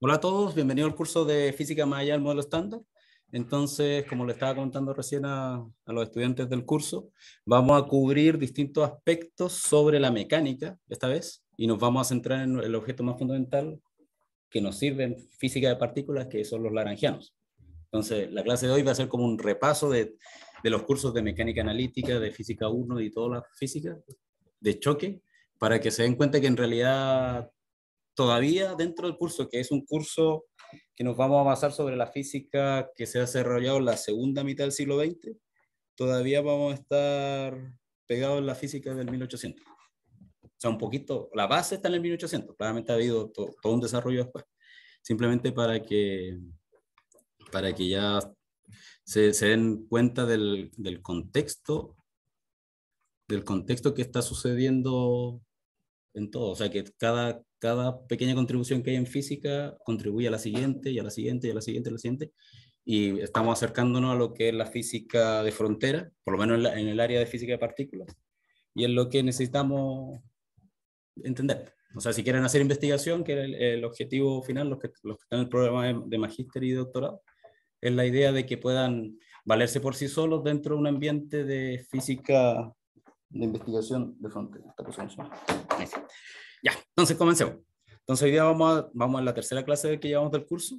Hola a todos, bienvenidos al curso de Física Más allá del modelo estándar. Entonces, como le estaba contando recién a, los estudiantes del curso, vamos a cubrir distintos aspectos sobre la mecánica esta vez y nos vamos a centrar en el objeto más fundamental que nos sirve en física de partículas, que son los laranjianos. Entonces, la clase de hoy va a ser como un repaso de, los cursos de mecánica analítica, de física 1 y toda la física de choque, para que se den cuenta que en realidad todavía dentro del curso, que es un curso que nos vamos a basar sobre la física que se ha desarrollado en la segunda mitad del siglo XX, todavía vamos a estar pegados en la física del 1800. O sea, un poquito, la base está en el 1800, claramente ha habido todo un desarrollo después, simplemente para que, para que ya se, se den cuenta del, del contexto del contexto que está sucediendo en todo. O sea, que cada, cada pequeña contribución que hay en física contribuye a la siguiente y a la siguiente y a la siguiente y a la siguiente. Y estamos acercándonos a lo que es la física de frontera, por lo menos en, el área de física de partículas. Y es lo que necesitamos entender. O sea, si quieren hacer investigación, que es el, objetivo final, los que, los que están en el programa de, de magíster y doctorado, es la idea de que puedan valerse por sí solos dentro de un ambiente de física de investigación de frontend. Ya, entonces comencemos. Entonces hoy día vamos a, vamos a la tercera clase que llevamos del curso.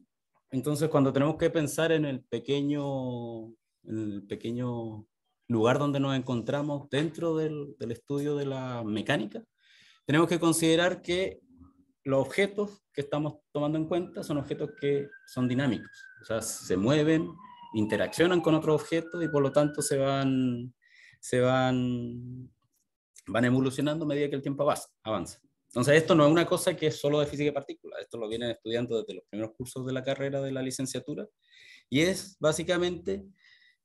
Entonces cuando tenemos que pensar en el pequeño, el pequeño lugar donde nos encontramos dentro del, del estudio de la mecánica, tenemos que considerar que los objetos que estamos tomando en cuenta son objetos que son dinámicos, o sea, se mueven, interaccionan con otros objetos y por lo tanto se van se van, van evolucionando a medida que el tiempo avanza. Entonces, esto no es una cosa que es solo de física de partículas, esto lo vienen estudiando desde los primeros cursos de la carrera de la licenciatura, y es básicamente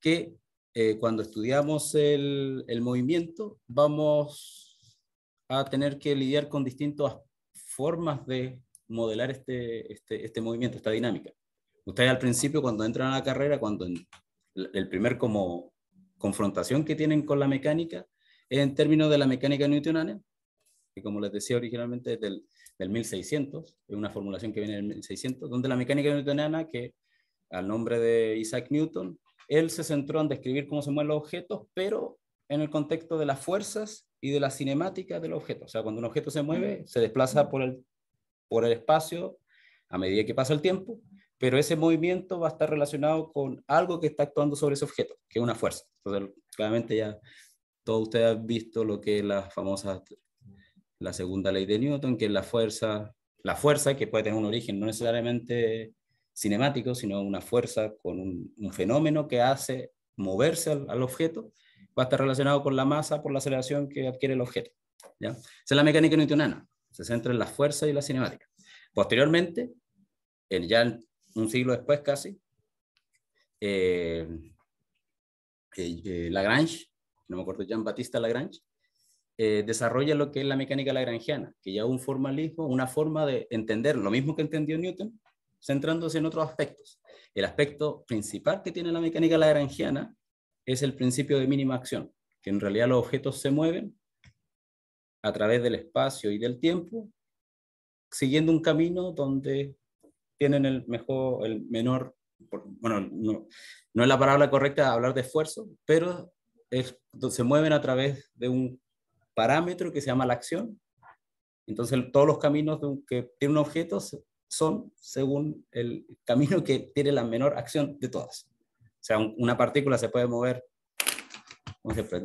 que eh, cuando estudiamos el, movimiento vamos a tener que lidiar con distintas formas de modelar este, este, este, movimiento, esta dinámica. Ustedes al principio, cuando entran a la carrera, cuando el primer como confrontación que tienen con la mecánica en términos de la mecánica newtoniana, que como les decía originalmente es del, del 1600, es una formulación que viene del 1600, donde la mecánica newtoniana, que al nombre de Isaac Newton, él se centró en describir cómo se mueven los objetos, pero en el contexto de las fuerzas y de la cinemática del objeto. O sea, cuando un objeto se mueve, se desplaza por por el espacio a medida que pasa el tiempo, pero ese movimiento va a estar relacionado con algo que está actuando sobre ese objeto, que es una fuerza. Entonces, claramente ya todos ustedes han visto lo que es la famosa, la segunda ley de Newton, que es la fuerza, la fuerza que puede tener un origen no necesariamente cinemático, sino una fuerza con un, fenómeno que hace moverse al, objeto, va a estar relacionado con la masa por la aceleración que adquiere el objeto. ¿ya? Esa es la mecánica newtoniana, se centra en la fuerza y la cinemática. Posteriormente, en ya un siglo después casi, eh, eh, Lagrange, no me acuerdo, Jean-Baptiste Lagrange, eh, desarrolla lo que es la mecánica lagrangiana, que ya un formalismo, una forma de entender lo mismo que entendió Newton, centrándose en otros aspectos. El aspecto principal que tiene la mecánica lagrangiana es el principio de mínima acción, que en realidad los objetos se mueven a través del espacio y del tiempo, siguiendo un camino donde tienen el mejor, el menor, bueno, no, es la palabra correcta hablar de esfuerzo, pero es, se mueven a través de un parámetro que se llama la acción. Entonces, todos los caminos que tiene un objeto son según el camino que tiene la menor acción de todas. O sea, una partícula se puede mover.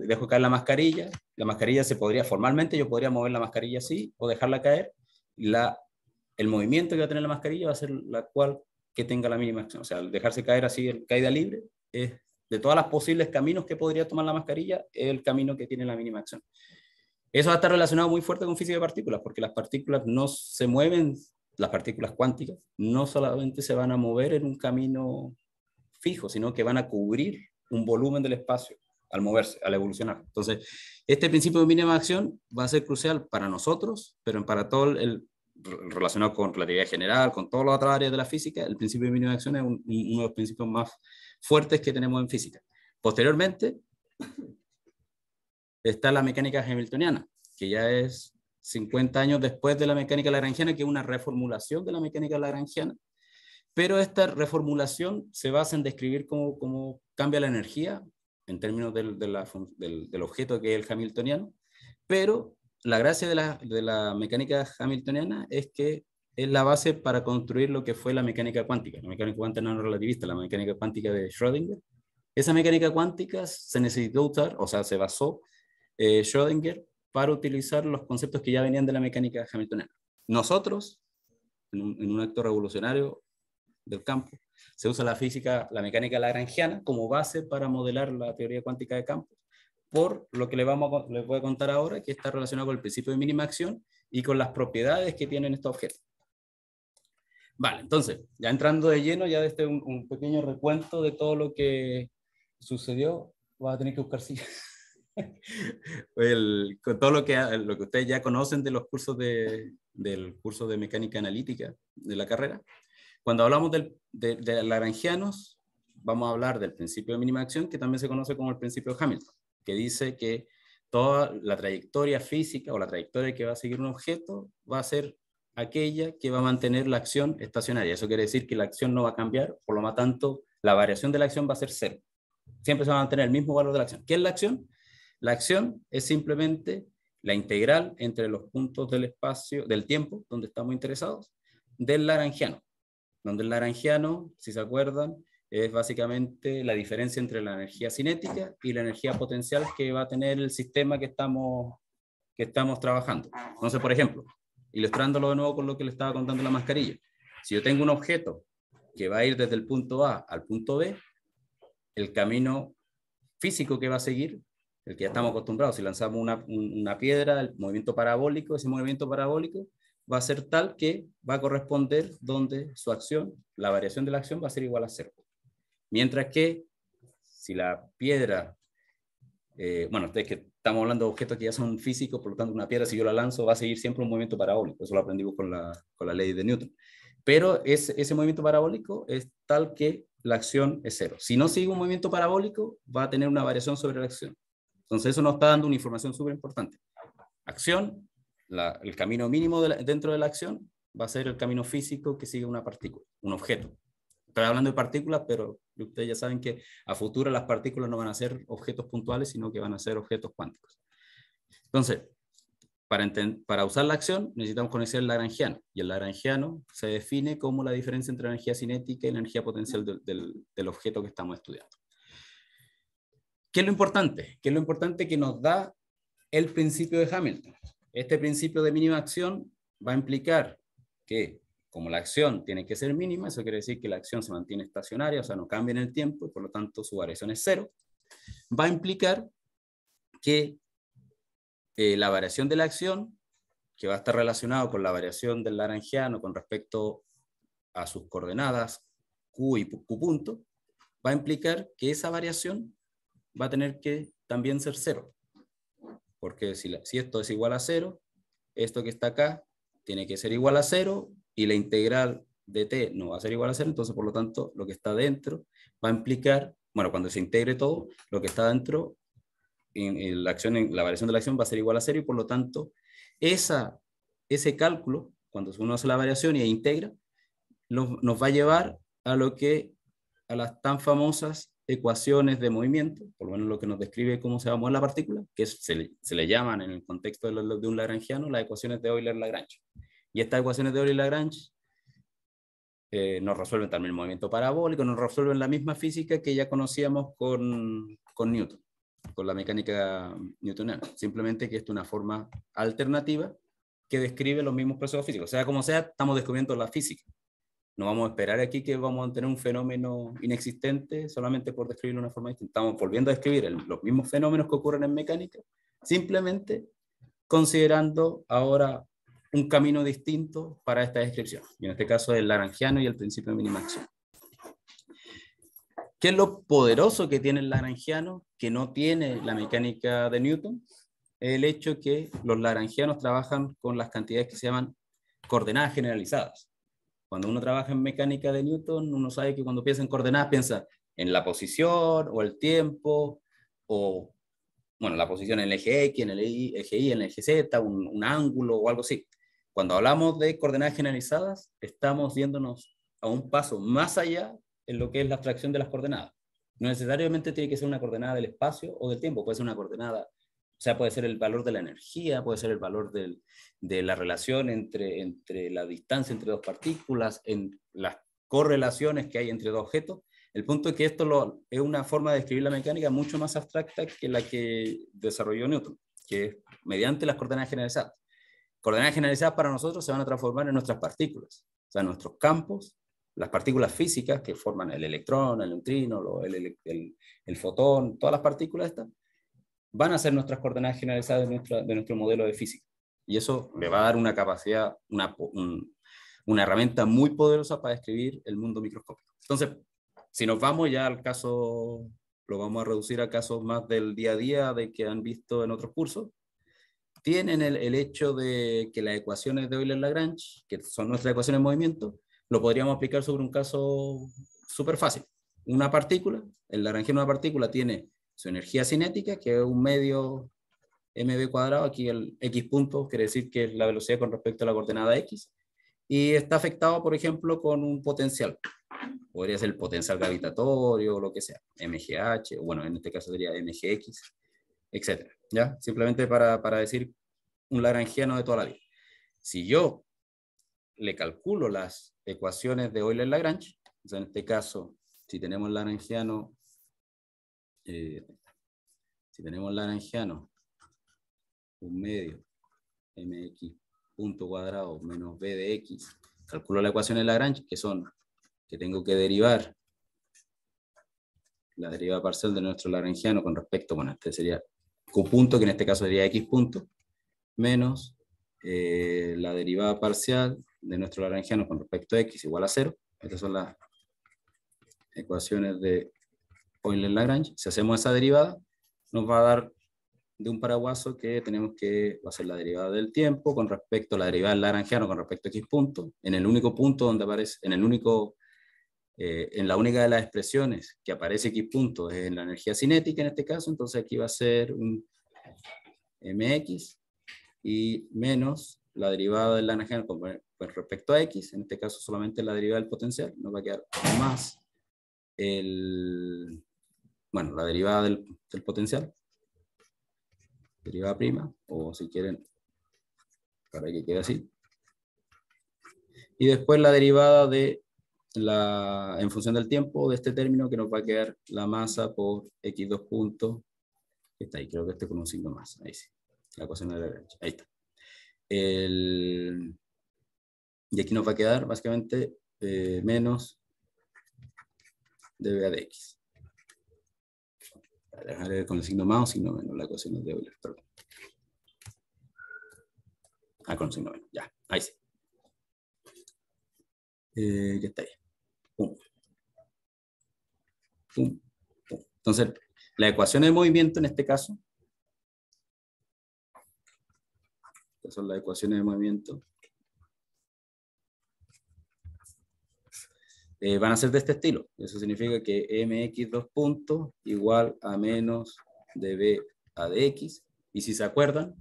dejo caer la mascarilla, la mascarilla se podría, formalmente yo podría mover la mascarilla así o dejarla caer. La el movimiento que va a tener la mascarilla va a ser la cual que tenga la mínima acción. O sea, al dejarse caer así, caída libre, es, de todas las posibles caminos que podría tomar la mascarilla, el camino que tiene la mínima acción. Eso va a estar relacionado muy fuerte con física de partículas, porque las partículas no se mueven, las partículas cuánticas, no solamente se van a mover en un camino fijo, sino que van a cubrir un volumen del espacio al moverse, al evolucionar. Entonces, este principio de mínima acción va a ser crucial para nosotros, pero para todo el relacionado con relatividad general, con todas las otras áreas de la física, el principio de mínima acción es uno de los principios más fuertes que tenemos en física. Posteriormente, está la mecánica hamiltoniana, que ya es 50 años después de la mecánica lagrangiana, que es una reformulación de la mecánica lagrangiana, pero esta reformulación se basa en describir cómo, cambia la energía en términos del, del, del objeto que es el hamiltoniano, pero la gracia de la, mecánica hamiltoniana es que es la base para construir lo que fue la mecánica cuántica, la mecánica cuántica no relativista, la mecánica cuántica de Schrödinger. Esa mecánica cuántica se necesitó usar, o sea, se basó eh, Schrödinger para utilizar los conceptos que ya venían de la mecánica hamiltoniana. Nosotros, en un, acto revolucionario del campo, se usa la física, la mecánica lagrangiana como base para modelar la teoría cuántica de campo por lo que les, vamos voy a contar ahora, que está relacionado con el principio de mínima acción y con las propiedades que tienen estos objetos. Vale, entonces, ya entrando de lleno, ya desde este un, un pequeño recuento de todo lo que sucedió, vas a tener que buscar sí con todo lo que, lo que ustedes ya conocen de los cursos de, del curso de mecánica analítica de la carrera. Cuando hablamos del, de, de Lagrangianos, vamos a hablar del principio de mínima acción, que también se conoce como el principio de Hamilton que dice que toda la trayectoria física o la trayectoria que va a seguir un objeto va a ser aquella que va a mantener la acción estacionaria. Eso quiere decir que la acción no va a cambiar, por lo tanto, la variación de la acción va a ser cero. Siempre se va a mantener el mismo valor de la acción. ¿Qué es la acción? La acción es simplemente la integral entre los puntos del espacio, del tiempo, donde estamos interesados, del laranjiano. Donde el laranjiano, si se acuerdan, es básicamente la diferencia entre la energía cinética y la energía potencial que va a tener el sistema que estamos, que estamos trabajando. Entonces, por ejemplo, ilustrándolo de nuevo con lo que le estaba contando la mascarilla, si yo tengo un objeto que va a ir desde el punto A al punto B, el camino físico que va a seguir, el que ya estamos acostumbrados, si lanzamos una, una piedra, el movimiento parabólico, ese movimiento parabólico va a ser tal que va a corresponder donde su acción, la variación de la acción va a ser igual a cero. Mientras que si la piedra, eh, bueno, que estamos hablando de objetos que ya son físicos, por lo tanto una piedra si yo la lanzo va a seguir siempre un movimiento parabólico, eso lo aprendimos con la, con la ley de Newton. Pero ese movimiento parabólico es tal que la acción es cero. Si no sigue un movimiento parabólico, va a tener una variación sobre la acción. Entonces eso nos está dando una información súper importante. Acción, el camino mínimo dentro de la acción va a ser el camino físico que sigue una partícula, un objeto. Estoy hablando de partículas, pero ustedes ya saben que a futuro las partículas no van a ser objetos puntuales, sino que van a ser objetos cuánticos. Entonces, para, usar la acción necesitamos conocer el lagrangiano. Y el lagrangiano se define como la diferencia entre la energía cinética y la energía potencial del, del objeto que estamos estudiando. ¿Qué es lo importante? ¿Qué es lo importante que nos da el principio de Hamilton? Este principio de mínima acción va a implicar que como la acción tiene que ser mínima, eso quiere decir que la acción se mantiene estacionaria, o sea, no cambia en el tiempo y por lo tanto su variación es cero, va a implicar que eh, la variación de la acción, que va a estar relacionado con la variación del laranjiano con respecto a sus coordenadas Q y Q punto, va a implicar que esa variación va a tener que también ser cero. Porque si, si esto es igual a cero, esto que está acá tiene que ser igual a cero y la integral de t no va a ser igual a 0, entonces por lo tanto lo que está dentro va a implicar, bueno, cuando se integre todo, lo que está dentro, en, la, acción, la variación de la acción va a ser igual a 0 y por lo tanto esa, ese cálculo, cuando uno hace la variación e integra, nos va a llevar a lo que, a las tan famosas ecuaciones de movimiento, por lo menos lo que nos describe cómo se va a mover la partícula, que se le, llaman en el contexto de, de un lagrangiano las ecuaciones de Euler-Lagrange. Y estas ecuaciones de Euler y Lagrange eh, nos resuelven también el movimiento parabólico, nos resuelven la misma física que ya conocíamos con, Newton, con la mecánica newtoniana. Simplemente que es una forma alternativa que describe los mismos procesos físicos. sea, como sea, estamos descubriendo la física. No vamos a esperar aquí que vamos a tener un fenómeno inexistente solamente por describirlo de una forma distinta. Estamos volviendo a describir los mismos fenómenos que ocurren en mecánica, simplemente considerando ahora un camino distinto para esta descripción, y en este caso el laranjiano y el principio de mínima ¿Qué es lo poderoso que tiene el laranjiano que no tiene la mecánica de Newton? El hecho que los laranjianos trabajan con las cantidades que se llaman coordenadas generalizadas. Cuando uno trabaja en mecánica de Newton, uno sabe que cuando piensa en coordenadas piensa en la posición o el tiempo o bueno, la posición en el eje X, en el eje Y, en el eje Z, un, un ángulo o algo así. Cuando hablamos de coordenadas generalizadas, estamos yéndonos a un paso más allá en lo que es la abstracción de las coordenadas. No necesariamente tiene que ser una coordenada del espacio o del tiempo, puede ser una coordenada, o sea, puede ser el valor de la energía, puede ser el valor de la relación entre, entre la distancia entre dos partículas, en las correlaciones que hay entre dos objetos. El punto es que esto lo, es una forma de describir la mecánica mucho más abstracta que la que desarrolló Newton, que es mediante las coordenadas generalizadas. Coordenadas generalizadas para nosotros se van a transformar en nuestras partículas, o sea, nuestros campos, las partículas físicas que forman el electrón, el neutrino, el, fotón, todas las partículas estas, van a ser nuestras coordenadas generalizadas de, nuestro modelo de física. Y eso le va a dar una capacidad, una, una herramienta muy poderosa para describir el mundo microscópico. Entonces, si nos vamos ya al caso, lo vamos a reducir a casos más del día a día de que han visto en otros cursos, tienen el, hecho de que las ecuaciones de Euler-Lagrange, que son nuestras ecuaciones de movimiento, lo podríamos aplicar sobre un caso súper fácil. Una partícula, el Lagrangiano de una partícula tiene su energía cinética, que es un medio mv cuadrado, aquí el x punto quiere decir que es la velocidad con respecto a la coordenada x, y está afectado, por ejemplo, con un potencial. Podría ser el potencial gravitatorio o lo que sea, MGH, bueno, en este caso sería MGX, etcétera. ¿ya? Simplemente para, decir un lagrangiano de toda la vida. Si yo le calculo las ecuaciones de Euler-Lagrange, en este caso, si tenemos lagrangiano, eh, si tenemos lagrangiano, un medio, mx punto cuadrado menos b de x, calculo la ecuación de Lagrange, que son, que tengo que derivar la derivada parcial de nuestro lagrangiano con respecto, bueno, este sería Q punto, que en este caso sería X punto, menos eh, la derivada parcial de nuestro lagrangiano con respecto a X igual a cero. Estas son las ecuaciones de Euler-Lagrange. Si hacemos esa derivada, nos va a dar de un paraguaso que tenemos que hacer la derivada del tiempo con respecto a la derivada del lagrangiano con respecto a X punto, en el único punto donde aparece, en el único eh, en la única de las expresiones que aparece X punto es en la energía cinética en este caso, entonces aquí va a ser un mx y menos la derivada de la energía, con pues, respecto a x, en este caso solamente la derivada del potencial, nos va a quedar más el, bueno, la derivada del, del potencial, derivada prima, o si quieren, para que quede así. Y después la derivada de en función del tiempo de este término que nos va a quedar la masa por x2 punto que está ahí, creo que este con un signo más, ahí sí, la ecuación de la derecha, ahí está. y aquí nos va a quedar básicamente eh, menos dB de x. Dejaré con el signo más o signo menos, la ecuación de Euler, perdón. Ah, con un signo menos, ya, ahí sí. Eh, ya está ahí. Entonces, la ecuación de movimiento en este caso, estas son las ecuaciones de movimiento, eh, van a ser de este estilo. Eso significa que mx dos puntos igual a menos de b a dx. Y si se acuerdan,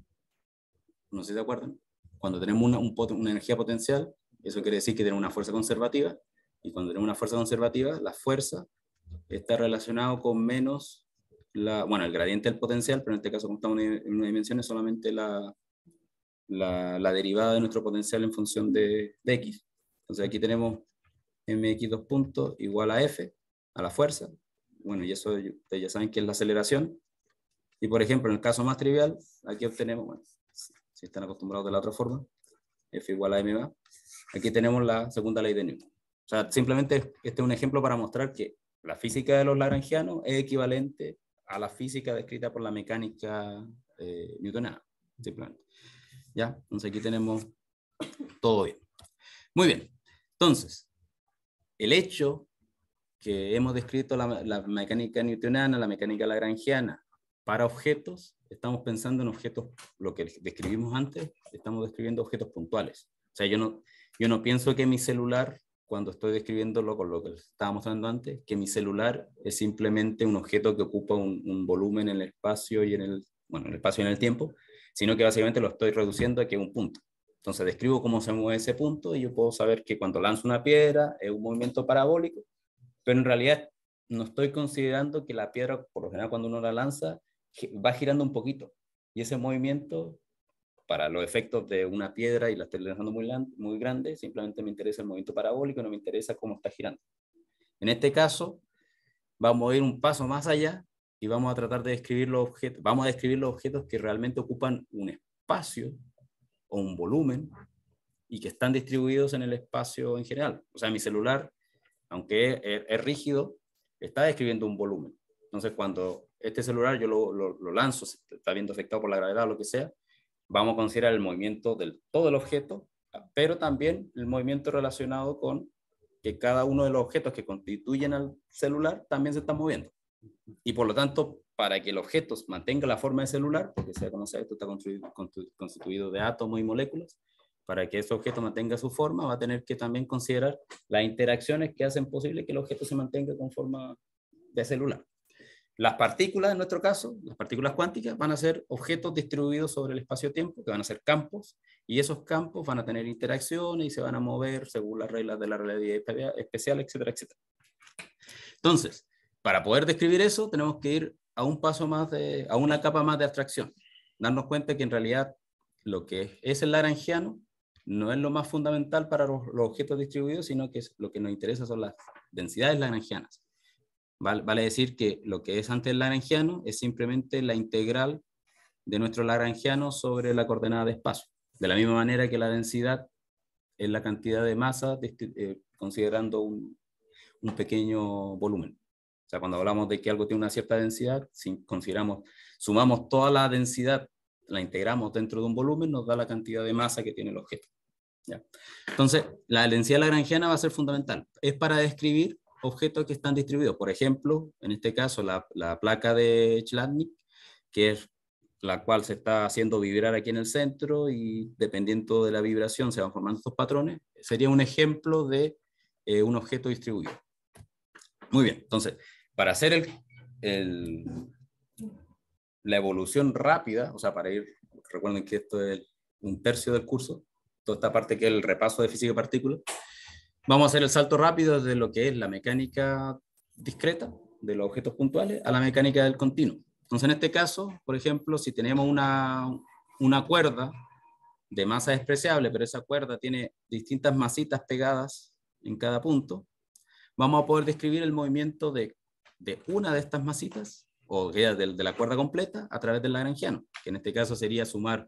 no sé si se acuerdan, cuando tenemos una, un, una energía potencial, eso quiere decir que tenemos una fuerza conservativa, y cuando tenemos una fuerza conservativa, la fuerza está relacionado con menos, la, bueno, el gradiente del potencial, pero en este caso como estamos en una dimensión es solamente la, la, derivada de nuestro potencial en función de, x. Entonces aquí tenemos mx dos puntos igual a f, a la fuerza. Bueno, y eso ustedes ya saben que es la aceleración. Y por ejemplo, en el caso más trivial, aquí obtenemos, si están acostumbrados de la otra forma, F igual a m va Aquí tenemos la segunda ley de Newton. O sea, simplemente este es un ejemplo para mostrar que la física de los lagrangianos es equivalente a la física descrita por la mecánica eh, newtoniana, simplemente. ¿Ya? Entonces aquí tenemos todo bien. Muy bien. Entonces, el hecho que hemos descrito la, mecánica newtoniana, la mecánica lagrangiana, para objetos, estamos pensando en objetos, lo que describimos antes, estamos describiendo objetos puntuales. O sea, yo no, yo no pienso que mi celular cuando estoy describiéndolo con lo que les estaba mostrando antes, que mi celular es simplemente un objeto que ocupa un, volumen en el espacio y en el, bueno, en el espacio y en el tiempo, sino que básicamente lo estoy reduciendo a que es un punto. Entonces describo cómo se mueve ese punto y yo puedo saber que cuando lanzo una piedra es un movimiento parabólico, pero en realidad no estoy considerando que la piedra, por lo general cuando uno la lanza, va girando un poquito. Y ese movimiento para los efectos de una piedra y la estoy dejando muy, muy grande, simplemente me interesa el movimiento parabólico, no me interesa cómo está girando. En este caso, vamos a ir un paso más allá y vamos a tratar de describir los objetos, vamos a describir los objetos que realmente ocupan un espacio o un volumen y que están distribuidos en el espacio en general. O sea, mi celular, aunque es, rígido, está describiendo un volumen. Entonces, cuando este celular yo lo, lanzo, está viendo afectado por la gravedad o lo que sea, vamos a considerar el movimiento de todo el objeto, pero también el movimiento relacionado con que cada uno de los objetos que constituyen al celular también se está moviendo. Y por lo tanto, para que el objeto mantenga la forma de celular, porque sea como sea, esto está constituido de átomos y moléculas, para que ese objeto mantenga su forma, va a tener que también considerar las interacciones que hacen posible que el objeto se mantenga con forma de celular. Las partículas, en nuestro caso, las partículas cuánticas, van a ser objetos distribuidos sobre el espacio-tiempo, que van a ser campos, y esos campos van a tener interacciones y se van a mover según las reglas de la relatividad especial, etcétera, etcétera. Entonces, para poder describir eso, tenemos que ir a un paso más, de, a una capa más de abstracción, darnos cuenta que en realidad lo que es el laranjiano no es lo más fundamental para los, objetos distribuidos, sino que es, lo que nos interesa son las densidades lagrangianas. Vale, decir que lo que es antes el lagrangiano es simplemente la integral de nuestro lagrangiano sobre la coordenada de espacio. De la misma manera que la densidad es la cantidad de masa eh, considerando un, pequeño volumen. O sea, cuando hablamos de que algo tiene una cierta densidad, si consideramos, sumamos toda la densidad, la integramos dentro de un volumen, nos da la cantidad de masa que tiene el objeto. Entonces, la densidad lagrangiana va a ser fundamental. Es para describir objetos que están distribuidos. Por ejemplo, en este caso, la, placa de Chladnik, que es la cual se está haciendo vibrar aquí en el centro y dependiendo de la vibración se van formando estos patrones, sería un ejemplo de eh, un objeto distribuido. Muy bien, entonces, para hacer el, la evolución rápida, o sea, para ir, recuerden que esto es un tercio del curso, toda esta parte que es el repaso de física de partículas, Vamos a hacer el salto rápido de lo que es la mecánica discreta de los objetos puntuales a la mecánica del continuo. Entonces, en este caso, por ejemplo, si tenemos una, una cuerda de masa despreciable, pero esa cuerda tiene distintas masitas pegadas en cada punto, vamos a poder describir el movimiento de, una de estas masitas, o de, de la cuerda completa, a través del lagrangiano, que en este caso sería sumar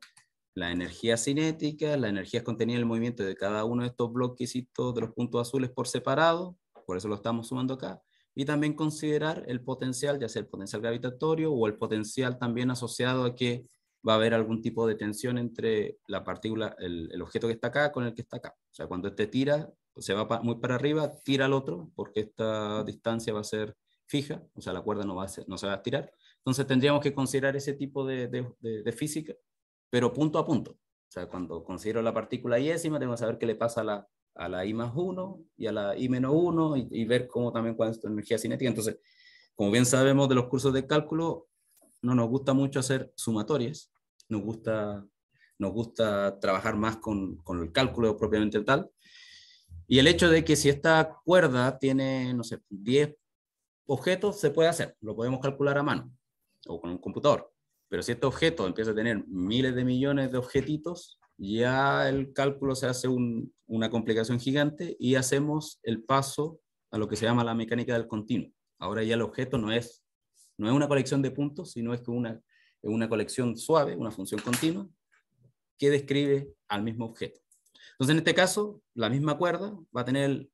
la energía cinética, la energía contenida en el movimiento de cada uno de estos bloquecitos de los puntos azules por separado, por eso lo estamos sumando acá, y también considerar el potencial, ya sea el potencial gravitatorio o el potencial también asociado a que va a haber algún tipo de tensión entre la partícula, el, objeto que está acá con el que está acá. O sea, cuando este tira, se va muy para arriba, tira al otro, porque esta distancia va a ser fija, o sea, la cuerda no, no se va a estirar. Entonces tendríamos que considerar ese tipo de, de física pero punto a punto. O sea, cuando considero la partícula yésima, tengo que saber qué le pasa a la, a la I más 1 y a la I menos 1 y, ver cómo también cuál es energía cinética. Entonces, como bien sabemos de los cursos de cálculo, no nos gusta mucho hacer sumatorias, nos gusta, nos gusta trabajar más con, con el cálculo propiamente tal. Y el hecho de que si esta cuerda tiene, no sé, 10 objetos, se puede hacer, lo podemos calcular a mano o con un computador. Pero si este objeto empieza a tener miles de millones de objetitos, ya el cálculo se hace una complicación gigante y hacemos el paso a lo que se llama la mecánica del continuo. Ahora ya el objeto no es, no es una colección de puntos, sino es que una, una colección suave, una función continua, que describe al mismo objeto. Entonces, en este caso, la misma cuerda va a tener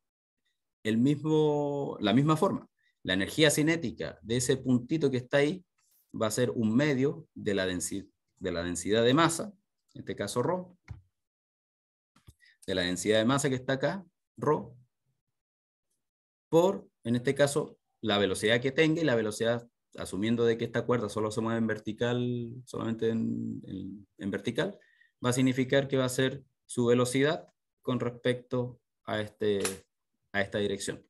el mismo, la misma forma. La energía cinética de ese puntito que está ahí va a ser un medio de la, densidad, de la densidad de masa, en este caso ρ, de la densidad de masa que está acá, ρ, por, en este caso, la velocidad que tenga y la velocidad, asumiendo de que esta cuerda solo se mueve en vertical, solamente en, vertical, va a significar que va a ser su velocidad con respecto a, este, a esta dirección.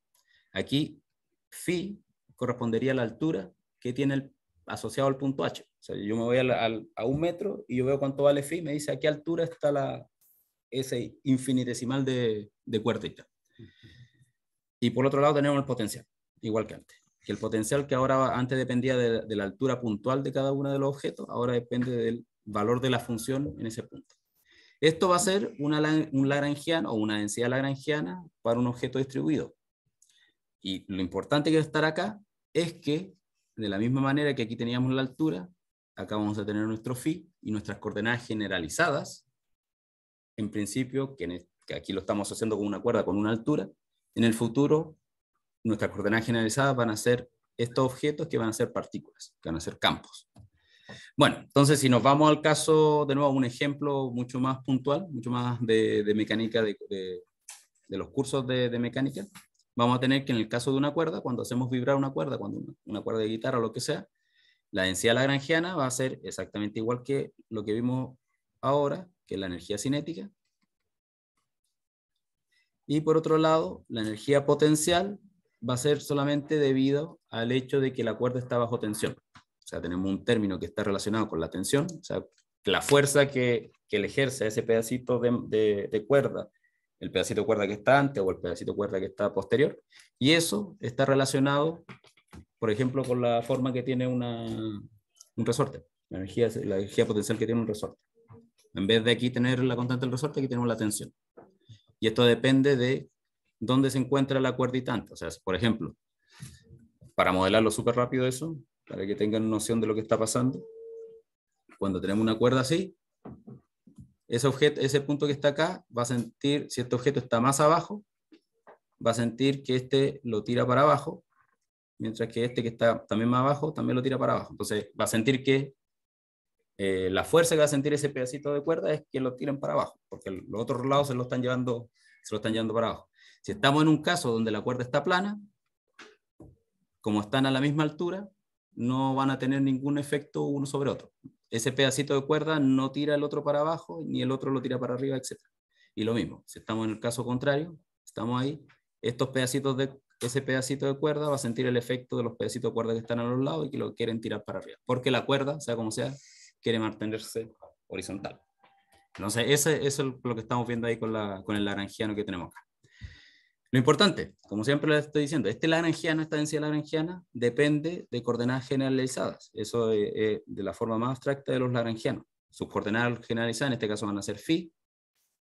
Aquí, phi correspondería a la altura que tiene el asociado al punto H. O sea, yo me voy al, a un metro y yo veo cuánto vale phi, me dice a qué altura está la, ese infinitesimal de, de Y por otro lado tenemos el potencial, igual que antes. Que el potencial que ahora antes dependía de, la altura puntual de cada uno de los objetos, ahora depende del valor de la función en ese punto. Esto va a ser una, un lagrangiano o una densidad lagrangiana para un objeto distribuido. Y lo importante que va a estar acá es que de la misma manera que aquí teníamos la altura, acá vamos a tener nuestro phi y nuestras coordenadas generalizadas. En principio, que, aquí lo estamos haciendo con una cuerda con una altura, en el futuro nuestras coordenadas generalizadas van a ser estos objetos que van a ser partículas, que van a ser campos. Bueno, entonces si nos vamos al caso, de nuevo, un ejemplo mucho más puntual, mucho más de, mecánica, de, de, los cursos de mecánica, vamos a tener que en el caso de una cuerda, cuando hacemos vibrar una cuerda, cuando una, cuerda de guitarra o lo que sea, la densidad lagrangiana va a ser exactamente igual que lo que vimos ahora, que es la energía cinética. Y por otro lado, la energía potencial va a ser solamente debido al hecho de que la cuerda está bajo tensión. O sea, tenemos un término que está relacionado con la tensión, o sea, la fuerza que, le ejerce a ese pedacito de, de cuerda el pedacito de cuerda que está antes o el pedacito de cuerda que está posterior. Y eso está relacionado, por ejemplo, con la forma que tiene una, un resorte, la energía, la energía potencial que tiene un resorte. En vez de aquí tener la constante del resorte, aquí tenemos la tensión. Y esto depende de dónde se encuentra la cuerda y tanto. O sea, por ejemplo, para modelarlo súper rápido eso, para que tengan noción de lo que está pasando, cuando tenemos una cuerda así, ese, objeto, ese punto que está acá va a sentir, si este objeto está más abajo, va a sentir que este lo tira para abajo, mientras que este que está también más abajo también lo tira para abajo. Entonces va a sentir que eh, la fuerza que va a sentir ese pedacito de cuerda es que lo tiren para abajo, porque los otros lados se lo están llevando, se lo están llevando para abajo. Si estamos en un caso donde la cuerda está plana, como están a la misma altura, no van a tener ningún efecto uno sobre otro ese pedacito de cuerda no tira el otro para abajo, ni el otro lo tira para arriba, etc. Y lo mismo, si estamos en el caso contrario, estamos ahí, estos pedacitos de, ese pedacito de cuerda va a sentir el efecto de los pedacitos de cuerda que están a los lados y que lo quieren tirar para arriba, porque la cuerda, sea como sea, quiere mantenerse horizontal. Entonces, eso es lo que estamos viendo ahí con, el laranjiano que tenemos acá. Lo importante, como siempre les estoy diciendo, este lagrangiano, esta densidad lagrangiana, depende de coordenadas generalizadas. Eso es, eh, eh, de la forma más abstracta de los lagrangianos. Sus coordenadas generalizadas en este caso van a ser phi,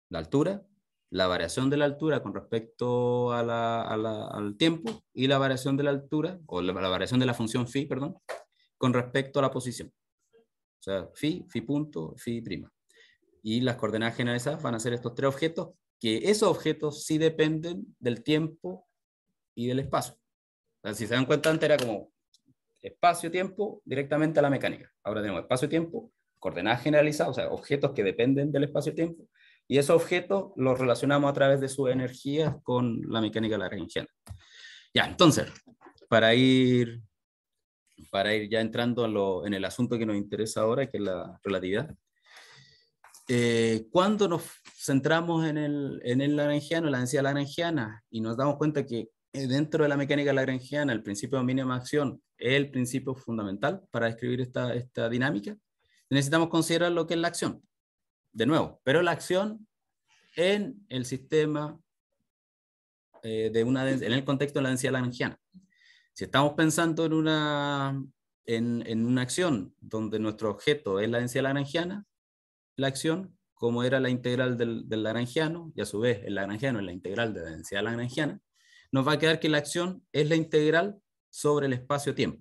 la altura, la variación de la altura con respecto al tiempo y la variación de la altura, o la, variación de la función phi, perdón, con respecto a la posición. O sea, phi, phi punto, phi prima. Y las coordenadas generalizadas van a ser estos tres objetos que esos objetos sí dependen del tiempo y del espacio. si se dan cuenta, antes era como espacio-tiempo directamente a la mecánica. Ahora tenemos espacio-tiempo, coordenadas generalizadas, o sea, objetos que dependen del espacio-tiempo, y esos objetos los relacionamos a través de sus energías con la mecánica lagrangiana. Ya, entonces, para ir, para ir ya entrando en el asunto que nos interesa ahora, que es la relatividad, eh, cuando nos centramos en el, en la densidad lagrangiana, y nos damos cuenta que eh, dentro de la mecánica lagrangiana el principio de mínima acción es el principio fundamental para describir esta, esta dinámica, necesitamos considerar lo que es la acción. De nuevo, pero la acción en el sistema eh, de una, en el contexto de la densidad lagrangiana. Si estamos pensando en una, en, en, una acción donde nuestro objeto es la densidad lagrangiana, la acción, como era la integral del, del y a su vez el lagrangiano es la integral de la densidad lagrangiana, nos va a quedar que la acción es la integral sobre el espacio-tiempo,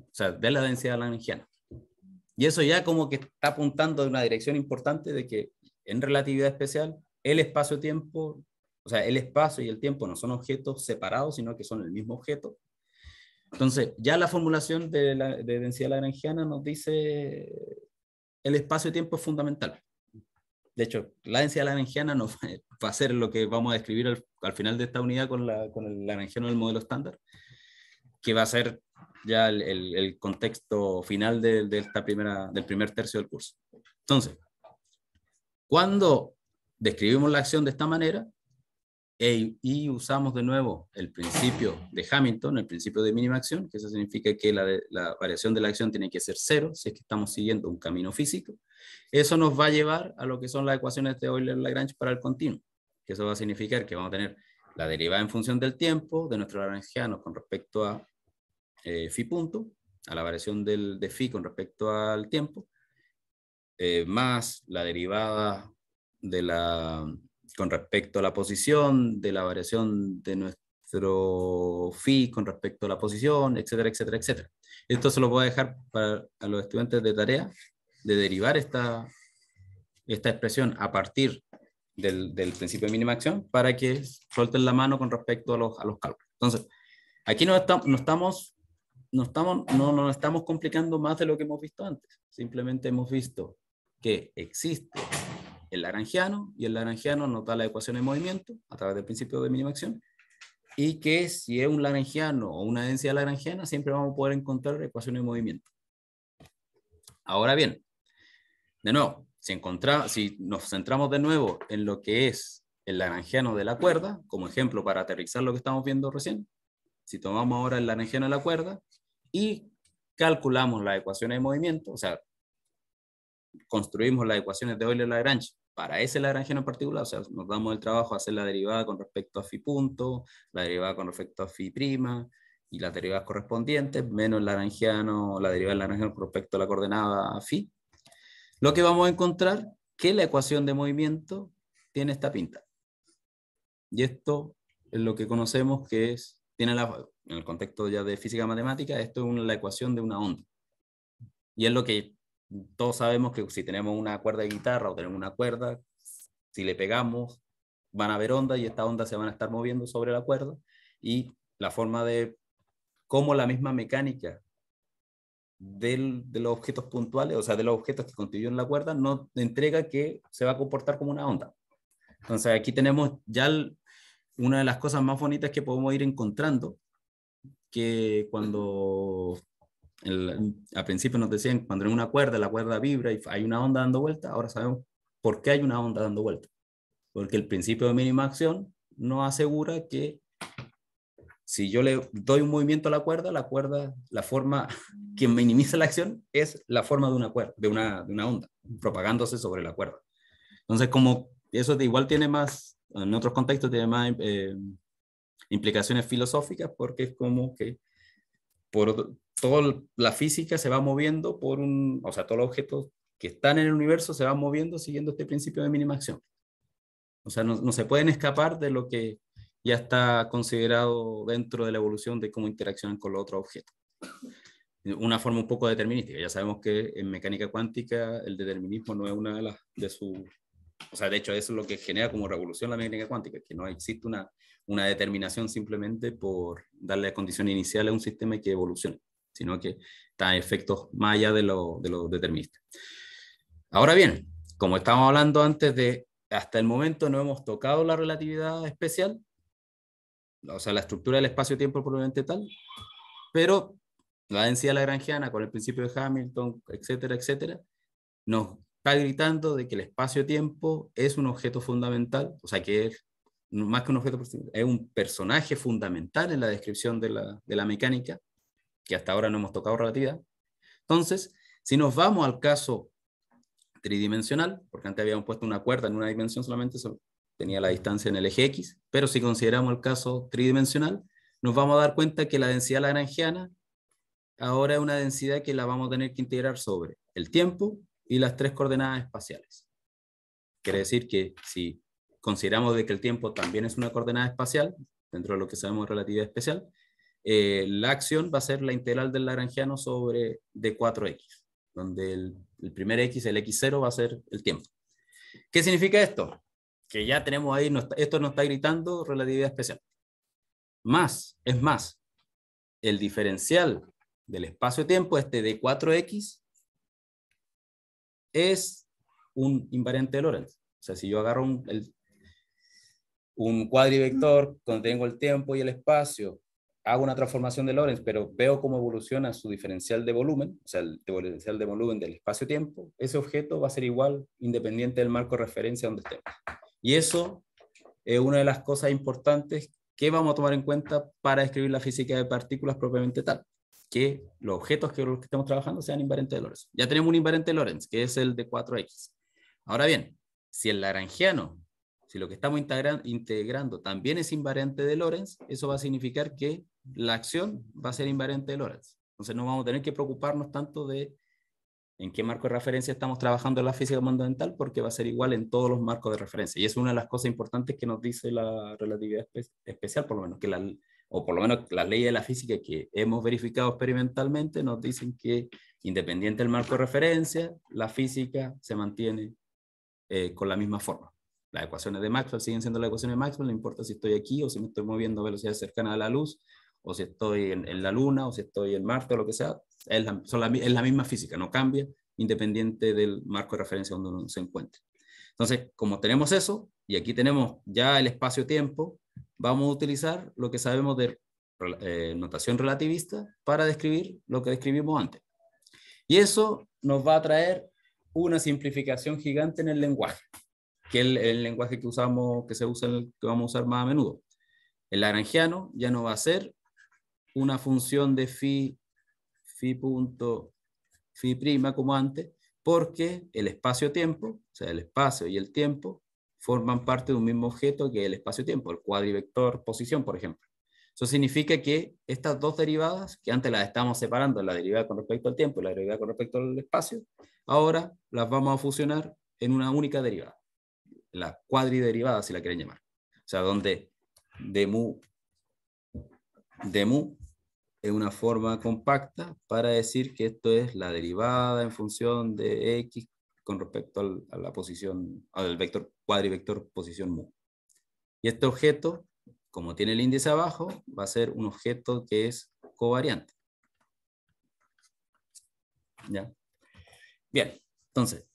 o sea, de la densidad lagrangiana. Y eso ya como que está apuntando de una dirección importante de que en relatividad especial el espacio-tiempo, o sea, el espacio y el tiempo no son objetos separados, sino que son el mismo objeto. Entonces, ya la formulación de, la, de densidad lagrangiana nos dice el espacio-tiempo es fundamental. De hecho, la densidad la nos va a ser lo que vamos a describir al, final de esta unidad con, la, con el del modelo estándar, que va a ser ya el, contexto final esta primera, del primer tercio del curso. Entonces, cuando describimos la acción de esta manera, y usamos de nuevo el principio de Hamilton, el principio de mínima acción, que eso significa que la, variación de la acción tiene que ser cero si es que estamos siguiendo un camino físico. Eso nos va a llevar a lo que son las ecuaciones de Euler-Lagrange para el continuo, que eso va a significar que vamos a tener la derivada en función del tiempo de nuestro lagrangiano con respecto a eh, phi punto, a la variación del, de phi con respecto al tiempo, eh, más la derivada de la con respecto a la posición, de la variación de nuestro fi, con respecto a la posición, etcétera, etcétera, etcétera. Esto se lo voy a dejar para a los estudiantes de tarea de derivar esta, esta expresión a partir del, principio de mínima acción para que suelten la mano con respecto a los, a cálculos. Entonces, aquí no, no estamos, no, estamos no, no estamos complicando más de lo que hemos visto antes. Simplemente hemos visto que existe el laranjiano, y el laranjiano nos la ecuación de movimiento a través del principio de mínima acción, y que si es un laranjiano o una densidad laranjiana, siempre vamos a poder encontrar ecuación de movimiento. Ahora bien, de nuevo, si, si nos centramos de nuevo en lo que es el laranjiano de la cuerda, como ejemplo para aterrizar lo que estamos viendo recién, si tomamos ahora el laranjiano de la cuerda y calculamos la ecuación de movimiento, o sea, construimos las ecuaciones de Euler-Lagrange para ese Lagrangiano en particular, o sea, nos damos el trabajo de hacer la derivada con respecto a phi punto, la derivada con respecto a phi prima y las derivadas correspondientes, menos el Lagrangiano, la derivada del Lagrangiano con respecto a la coordenada phi. Lo que vamos a encontrar que la ecuación de movimiento tiene esta pinta. Y esto es lo que conocemos que es, tiene la, en el contexto ya de física matemática, esto es la ecuación de una onda. Y es lo que todos sabemos que si tenemos una cuerda de guitarra o tenemos una cuerda, si le pegamos, van a haber ondas y estas ondas se van a estar moviendo sobre la cuerda y la forma de cómo la misma mecánica del, de los objetos puntuales, o sea, de los objetos que constituyen la cuerda, no entrega que se va a comportar como una onda. Entonces aquí tenemos ya una de las cosas más bonitas que podemos ir encontrando, que cuando el, a principio nos decían, cuando hay una cuerda, la cuerda vibra y hay una onda dando vuelta, ahora sabemos por qué hay una onda dando vuelta. Porque el principio de mínima acción nos asegura que si yo le doy un movimiento a la cuerda, la cuerda, la forma que minimiza la acción es la forma de una cuerda, de una, una onda, propagándose sobre la cuerda. Entonces, como eso de igual tiene más, en otros contextos tiene más eh, implicaciones filosóficas, porque es como que, por otro, toda la física se va moviendo por un, o sea, todos los objetos que están en el universo se van moviendo siguiendo este principio de mínima acción. O sea, no, se pueden escapar de lo que ya está considerado dentro de la evolución de cómo interaccionan con los otros objetos. Una forma un poco determinística. Ya sabemos que en mecánica cuántica el determinismo no es una de las de sus... O sea, de hecho, eso es lo que genera como revolución la mecánica cuántica, que no existe una, una determinación simplemente por darle condiciones iniciales a un sistema y que evolucione sino que está efectos más allá de lo, de determinista. Ahora bien, como estábamos hablando antes de, hasta el momento no hemos tocado la relatividad especial, o sea, la estructura del espacio-tiempo probablemente tal, pero la densidad lagrangiana con el principio de Hamilton, etcétera, etcétera, nos está gritando de que el espacio-tiempo es un objeto fundamental, o sea, que es más que un objeto, es un personaje fundamental en la descripción de la, de la mecánica, que hasta ahora no hemos tocado relatividad. Entonces, si nos vamos al caso tridimensional, porque antes habíamos puesto una cuerda en una dimensión solamente, tenía la distancia en el eje X, pero si consideramos el caso tridimensional, nos vamos a dar cuenta que la densidad lagrangiana ahora es una densidad que la vamos a tener que integrar sobre el tiempo y las tres coordenadas espaciales. Quiere decir que si consideramos de que el tiempo también es una coordenada espacial, dentro de lo que sabemos de relatividad especial, eh, la acción va a ser la integral del Lagrangiano sobre D4X, donde el, primer X, el X0, va a ser el tiempo. ¿Qué significa esto? Que ya tenemos ahí, esto nos está gritando relatividad especial. Más, es más, el diferencial del espacio-tiempo, este D4X, es un invariante de Lorentz. O sea, si yo agarro un, un cuadrivector donde tengo el tiempo y el espacio hago una transformación de Lorentz, pero veo cómo evoluciona su diferencial de volumen, o sea, el diferencial de volumen del espacio-tiempo, ese objeto va a ser igual independiente del marco de referencia donde estemos. Y eso es una de las cosas importantes que vamos a tomar en cuenta para describir la física de partículas propiamente tal, que los objetos que, los que estamos trabajando sean invariantes de Lorentz. Ya tenemos un invariante de Lorentz, que es el de 4x. Ahora bien, si el lagrangiano si lo que estamos integrando también es invariante de Lorentz, eso va a significar que la acción va a ser invariante de Lorentz. Entonces no vamos a tener que preocuparnos tanto de en qué marco de referencia estamos trabajando en la física fundamental, porque va a ser igual en todos los marcos de referencia. Y es una de las cosas importantes que nos dice la relatividad especial, por lo menos, que o por lo menos las leyes de la física que hemos verificado experimentalmente nos dicen que independiente del marco de referencia, la física se mantiene eh, con la misma forma las ecuaciones de Maxwell siguen siendo las ecuaciones de Maxwell, no importa si estoy aquí o si me estoy moviendo a velocidad cercana a la luz, o si estoy en, la Luna, o si estoy en Marte, o lo que sea, es la, misma física, no cambia independiente del marco de referencia donde uno se encuentre. Entonces, como tenemos eso, y aquí tenemos ya el espacio-tiempo, vamos a utilizar lo que sabemos de eh, notación relativista para describir lo que describimos antes. Y eso nos va a traer una simplificación gigante en el lenguaje que el, el lenguaje que usamos, que se usa, que vamos a usar más a menudo. El laranjiano ya no va a ser una función de phi, phi punto, phi prima como antes, porque el espacio-tiempo, o sea, el espacio y el tiempo, forman parte de un mismo objeto que el espacio-tiempo, el cuadrivector posición, por ejemplo. Eso significa que estas dos derivadas, que antes las estábamos separando, la derivada con respecto al tiempo y la derivada con respecto al espacio, ahora las vamos a fusionar en una única derivada la cuadriderivada, si la quieren llamar. O sea, donde de mu, de mu es una forma compacta para decir que esto es la derivada en función de x con respecto a la posición, al vector cuadrivector posición mu. Y este objeto, como tiene el índice abajo, va a ser un objeto que es covariante. ¿Ya? Bien, entonces,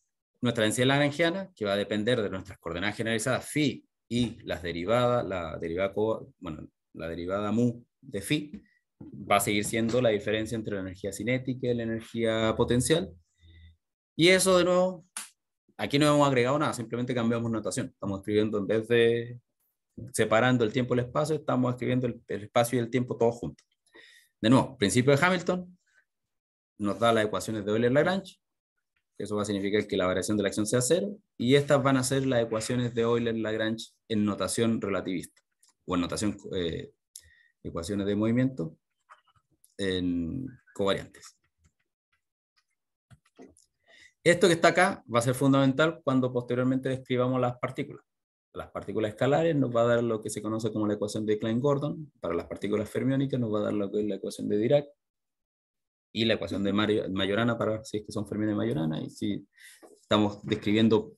nuestra densidad lagrangiana, que va a depender de nuestras coordenadas generalizadas phi y las derivadas, la derivada, bueno, la derivada mu de phi, va a seguir siendo la diferencia entre la energía cinética y la energía potencial. Y eso de nuevo, aquí no hemos agregado nada, simplemente cambiamos notación. Estamos escribiendo en vez de separando el tiempo y el espacio, estamos escribiendo el, el espacio y el tiempo todos juntos. De nuevo, principio de Hamilton nos da las ecuaciones de Euler-Lagrange, eso va a significar que la variación de la acción sea cero, y estas van a ser las ecuaciones de Euler-Lagrange en notación relativista, o en notación eh, ecuaciones de movimiento en covariantes. Esto que está acá va a ser fundamental cuando posteriormente describamos las partículas. Las partículas escalares nos va a dar lo que se conoce como la ecuación de Klein-Gordon, para las partículas fermiónicas nos va a dar lo que es la ecuación de Dirac, y la ecuación de Majorana para si es que son fermiones de Majorana, y si estamos describiendo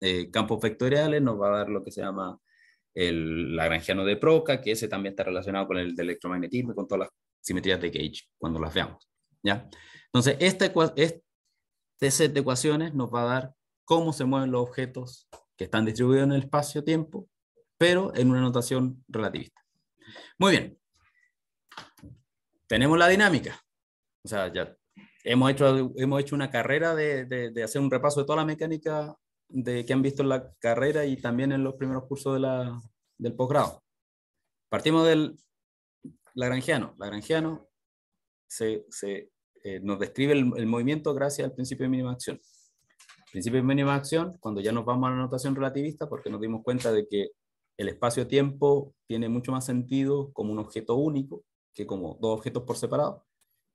eh, campos vectoriales, nos va a dar lo que se llama el lagrangiano de Proca, que ese también está relacionado con el de electromagnetismo y con todas las simetrías de Gauge, cuando las veamos. ¿ya? Entonces, esta este set de ecuaciones nos va a dar cómo se mueven los objetos que están distribuidos en el espacio-tiempo, pero en una notación relativista. Muy bien. Tenemos la dinámica. O sea, ya hemos hecho, hemos hecho una carrera de, de, hacer un repaso de toda la mecánica de, que han visto en la carrera y también en los primeros cursos de del posgrado. Partimos del Lagrangiano. Lagrangiano se, se eh, nos describe el, el, movimiento gracias al principio de mínima acción. principio de mínima acción, cuando ya nos vamos a la notación relativista, porque nos dimos cuenta de que el espacio-tiempo tiene mucho más sentido como un objeto único que como dos objetos por separado.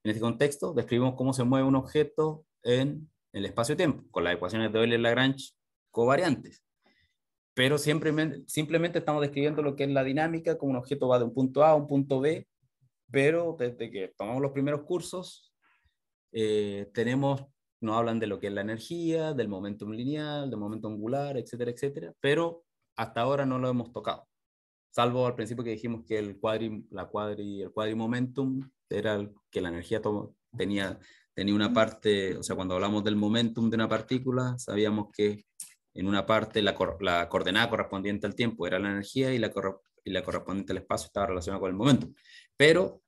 En este contexto, describimos cómo se mueve un objeto en el espacio-tiempo, con las ecuaciones de Euler-Lagrange covariantes. Pero siempre, simplemente estamos describiendo lo que es la dinámica, cómo un objeto va de un punto A a un punto B, pero desde que tomamos los primeros cursos, eh, tenemos, nos hablan de lo que es la energía, del momento lineal, del momento angular, etcétera, etcétera, pero hasta ahora no lo hemos tocado. Salvo al principio que dijimos que el cuadri, la cuadri, el cuadrimomentum era el, que la energía tenía, tenía una parte, o sea, cuando hablamos del momentum de una partícula, sabíamos que en una parte la, la coordenada correspondiente al tiempo era la energía y la, y la correspondiente al espacio estaba relacionada con el momentum. Pero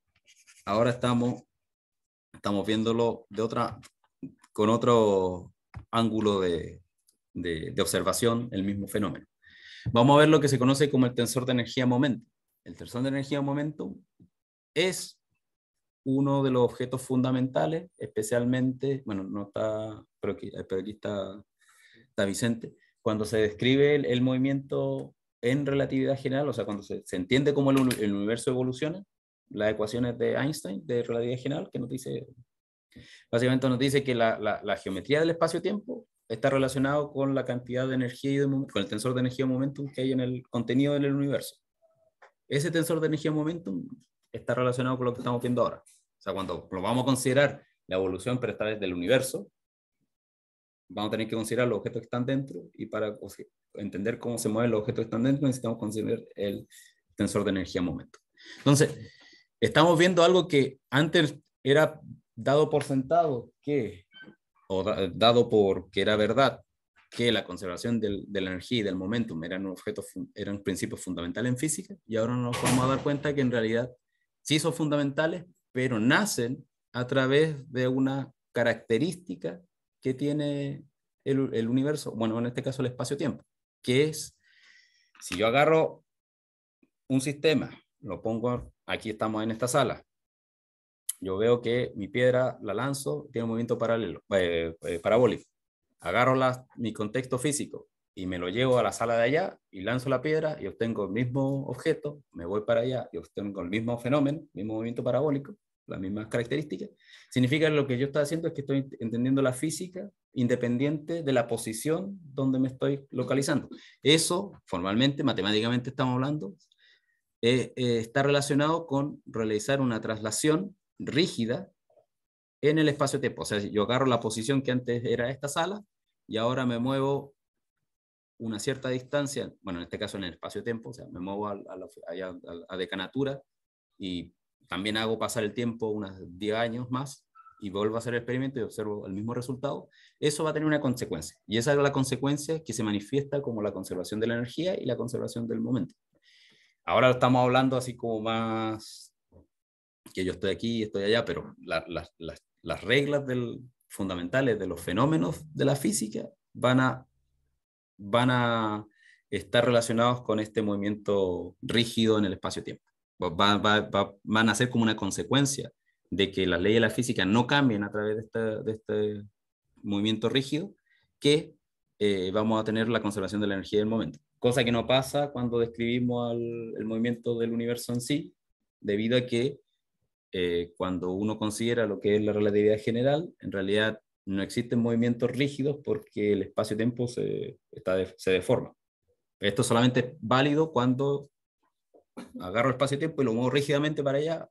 ahora estamos, estamos viéndolo de otra, con otro ángulo de, de observación, el mismo fenómeno. Vamos a ver lo que se conoce como el tensor de energía-momento. El tensor de energía-momento es uno de los objetos fundamentales, especialmente, bueno, no está, pero aquí, está, Vicente, cuando se describe el, movimiento en relatividad general, o sea, cuando se, entiende cómo el, universo evoluciona, las ecuaciones de Einstein de relatividad general, que nos dice, básicamente nos dice que la, la geometría del espacio-tiempo está relacionado con la cantidad de energía y con el tensor de energía momentum que hay en el contenido del universo. Ese tensor de energía momento está relacionado con lo que estamos viendo ahora. O sea, cuando lo vamos a considerar la evolución, pero del universo, vamos a tener que considerar los objetos que están dentro y para entender cómo se mueven los objetos que están dentro necesitamos considerar el tensor de energía momentum. Entonces, estamos viendo algo que antes era dado por sentado, que o dado por que era verdad que la conservación de la energía y del momentum eran, objetos, eran principios fundamentales en física, y ahora nos vamos a dar cuenta que en realidad sí son fundamentales, pero nacen a través de una característica que tiene el, el universo, bueno, en este caso el espacio-tiempo, que es, si yo agarro un sistema, lo pongo, aquí estamos en esta sala, yo veo que mi piedra la lanzo, tiene un movimiento paralelo, eh, eh, parabólico. Agarro la, mi contexto físico y me lo llevo a la sala de allá y lanzo la piedra y obtengo el mismo objeto, me voy para allá y obtengo el mismo fenómeno, el mismo movimiento parabólico, las mismas características. Significa que lo que yo estoy haciendo es que estoy entendiendo la física independiente de la posición donde me estoy localizando. Eso, formalmente, matemáticamente estamos hablando, eh, está relacionado con realizar una traslación rígida en el espacio-tiempo. O sea, yo agarro la posición que antes era esta sala y ahora me muevo una cierta distancia, bueno, en este caso en el espacio-tiempo, o sea, me muevo a, a, a, decanatura y también hago pasar el tiempo unos 10 años más y vuelvo a hacer el experimento y observo el mismo resultado, eso va a tener una consecuencia. Y esa es la consecuencia que se manifiesta como la conservación de la energía y la conservación del momento. Ahora estamos hablando así como más que yo estoy aquí, y estoy allá, pero las, reglas fundamentales de los fenómenos de la física van a, van a estar relacionados con este movimiento rígido en el espacio-tiempo. van a ser como una consecuencia de que las leyes de la física no cambien a través de este, movimiento rígido, que eh, vamos a tener la conservación de la energía del momento. Cosa que no pasa cuando describimos el movimiento del universo en sí, debido a que eh, cuando uno considera lo que es la relatividad general, en realidad no existen movimientos rígidos porque el espacio-tiempo se, deforma. Esto solamente es válido cuando agarro el espacio-tiempo y lo muevo rígidamente para allá,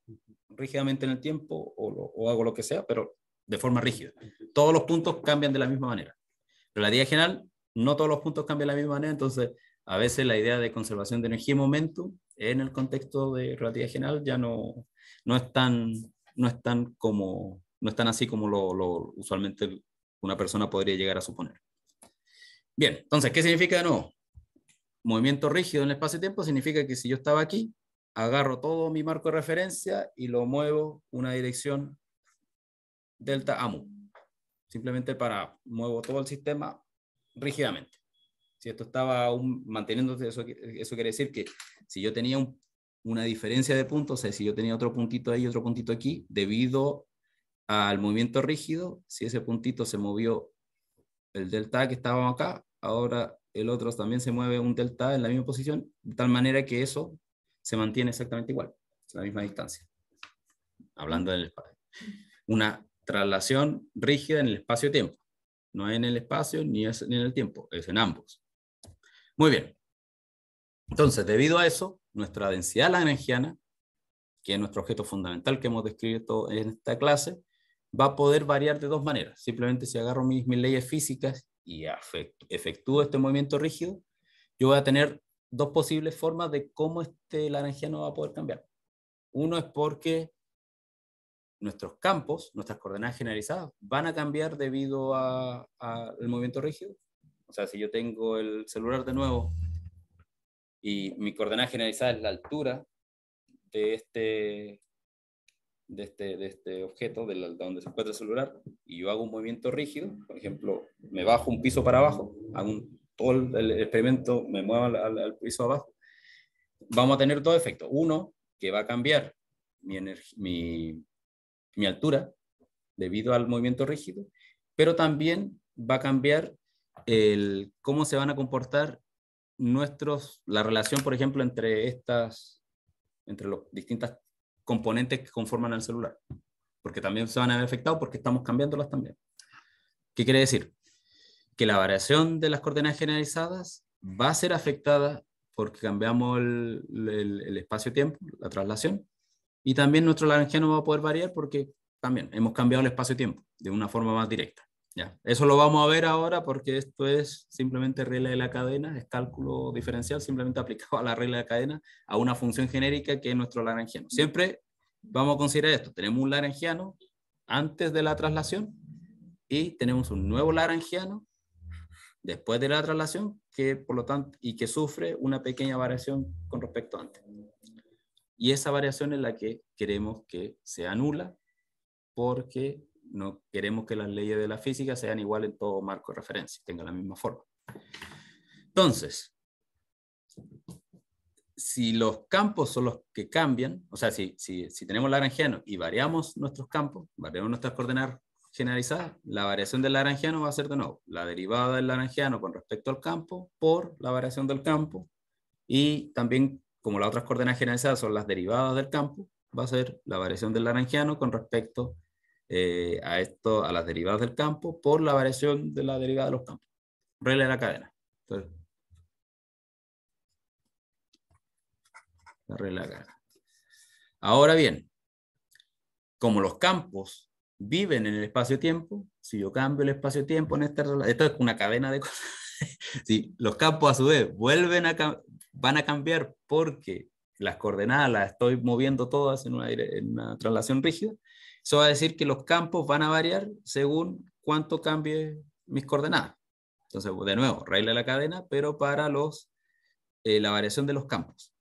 rígidamente en el tiempo, o, o, hago lo que sea, pero de forma rígida. Todos los puntos cambian de la misma manera. Relatividad general, no todos los puntos cambian de la misma manera, entonces a veces la idea de conservación de energía y momento en el contexto de relatividad general ya no, no es tan, no es tan como, no es así como lo, usualmente una persona podría llegar a suponer. Bien, entonces, ¿qué significa de nuevo? Movimiento rígido en el espacio-tiempo significa que si yo estaba aquí, agarro todo mi marco de referencia y lo muevo una dirección delta a mu. Simplemente para muevo todo el sistema rígidamente. Si esto estaba aún manteniéndose, eso, eso quiere decir que si yo tenía una diferencia de puntos, si yo tenía otro puntito ahí y otro puntito aquí, debido al movimiento rígido, si ese puntito se movió el delta que estaba acá, ahora el otro también se mueve un delta en la misma posición, de tal manera que eso se mantiene exactamente igual, la misma distancia. Hablando del espacio. Una traslación rígida en el espacio-tiempo. No es en el espacio ni en el tiempo, es en ambos. Muy bien. Entonces, debido a eso, nuestra densidad lagrangiana, que es nuestro objeto fundamental que hemos descrito en esta clase, va a poder variar de dos maneras. Simplemente si agarro mis, leyes físicas y efectúo este movimiento rígido, yo voy a tener dos posibles formas de cómo este no va a poder cambiar. Uno es porque nuestros campos, nuestras coordenadas generalizadas, van a cambiar debido al movimiento rígido. O sea, si yo tengo el celular de nuevo y mi coordenada generalizada es la altura de este, de este, de este objeto, de, donde se encuentra el celular, y yo hago un movimiento rígido, por ejemplo, me bajo un piso para abajo, hago todo el, experimento, me muevo al, piso abajo, vamos a tener dos efectos. Uno, que va a cambiar mi, mi altura debido al movimiento rígido, pero también va a cambiar el, cómo se van a comportar nuestros, la relación, por ejemplo, entre estas, entre los distintas componentes que conforman el celular, porque también se van a ver afectados porque estamos cambiándolas también. ¿Qué quiere decir? Que la variación de las coordenadas generalizadas va a ser afectada porque cambiamos el, espacio-tiempo, la traslación, y también nuestro no va a poder variar porque también hemos cambiado el espacio-tiempo de una forma más directa eso lo vamos a ver ahora porque esto es simplemente regla de la cadena, es cálculo diferencial simplemente aplicado a la regla de la cadena a una función genérica que es nuestro laranjiano. Siempre vamos a considerar esto, tenemos un laranjiano antes de la traslación y tenemos un nuevo laranjiano después de la traslación que por lo tanto y que sufre una pequeña variación con respecto a antes. Y esa variación es la que queremos que se anula porque no queremos que las leyes de la física sean iguales en todo marco de referencia, tengan la misma forma. Entonces, si los campos son los que cambian, o sea, si, si, si tenemos lagrangiano y variamos nuestros campos, variamos nuestras coordenadas generalizadas, la variación del lagrangiano va a ser de nuevo la derivada del lagrangiano con respecto al campo por la variación del campo y también como las otras coordenadas generalizadas son las derivadas del campo, va a ser la variación del lagrangiano con respecto eh, a, esto, a las derivadas del campo por la variación de la derivada de los campos. Regla de la cadena. Ahora bien, como los campos viven en el espacio-tiempo, si yo cambio el espacio-tiempo en esta relación, esto es una cadena de cosas, si los campos a su vez vuelven a, van a cambiar porque las coordenadas las estoy moviendo todas en una, en una traslación rígida, eso va a decir que los campos van a variar según cuánto cambie mis coordenadas. Entonces, de nuevo, regla de la cadena, pero para los, eh, la variación de los campos,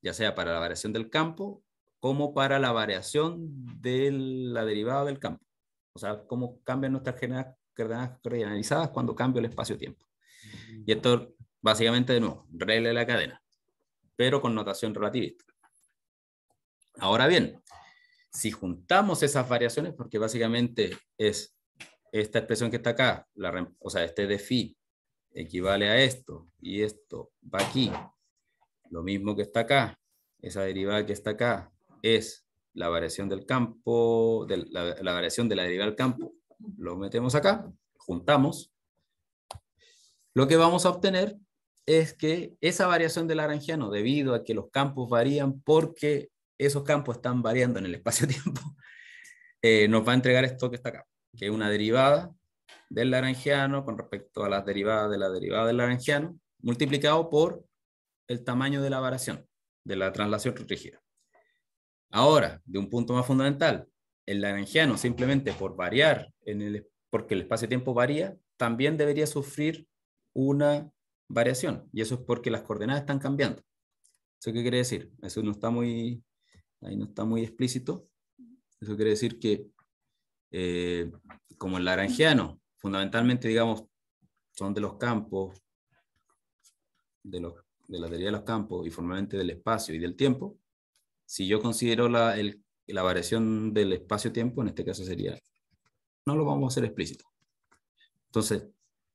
ya sea para la variación del campo como para la variación de la derivada del campo. O sea, cómo cambian nuestras coordenadas generalizadas cuando cambio el espacio-tiempo. Y esto, básicamente, de nuevo, regla de la cadena, pero con notación relativista. Ahora bien, si juntamos esas variaciones, porque básicamente es esta expresión que está acá, la, o sea, este de phi equivale a esto, y esto va aquí, lo mismo que está acá, esa derivada que está acá es la variación del campo, de la, la variación de la derivada del campo, lo metemos acá, juntamos, lo que vamos a obtener es que esa variación del Arangiano, debido a que los campos varían porque esos campos están variando en el espacio-tiempo, eh, nos va a entregar esto que está acá, que es una derivada del laranjiano con respecto a las derivadas de la derivada del laranjiano, multiplicado por el tamaño de la variación, de la translación rígida. Ahora, de un punto más fundamental, el laranjiano simplemente por variar, en el, porque el espacio-tiempo varía, también debería sufrir una variación, y eso es porque las coordenadas están cambiando. ¿Eso qué quiere decir? Eso no está muy ahí no está muy explícito. Eso quiere decir que, eh, como el laranjiano, fundamentalmente, digamos, son de los campos, de, de la teoría de los campos y formalmente del espacio y del tiempo, si yo considero la, variación del espacio-tiempo, en este caso sería, no lo vamos a hacer explícito. Entonces,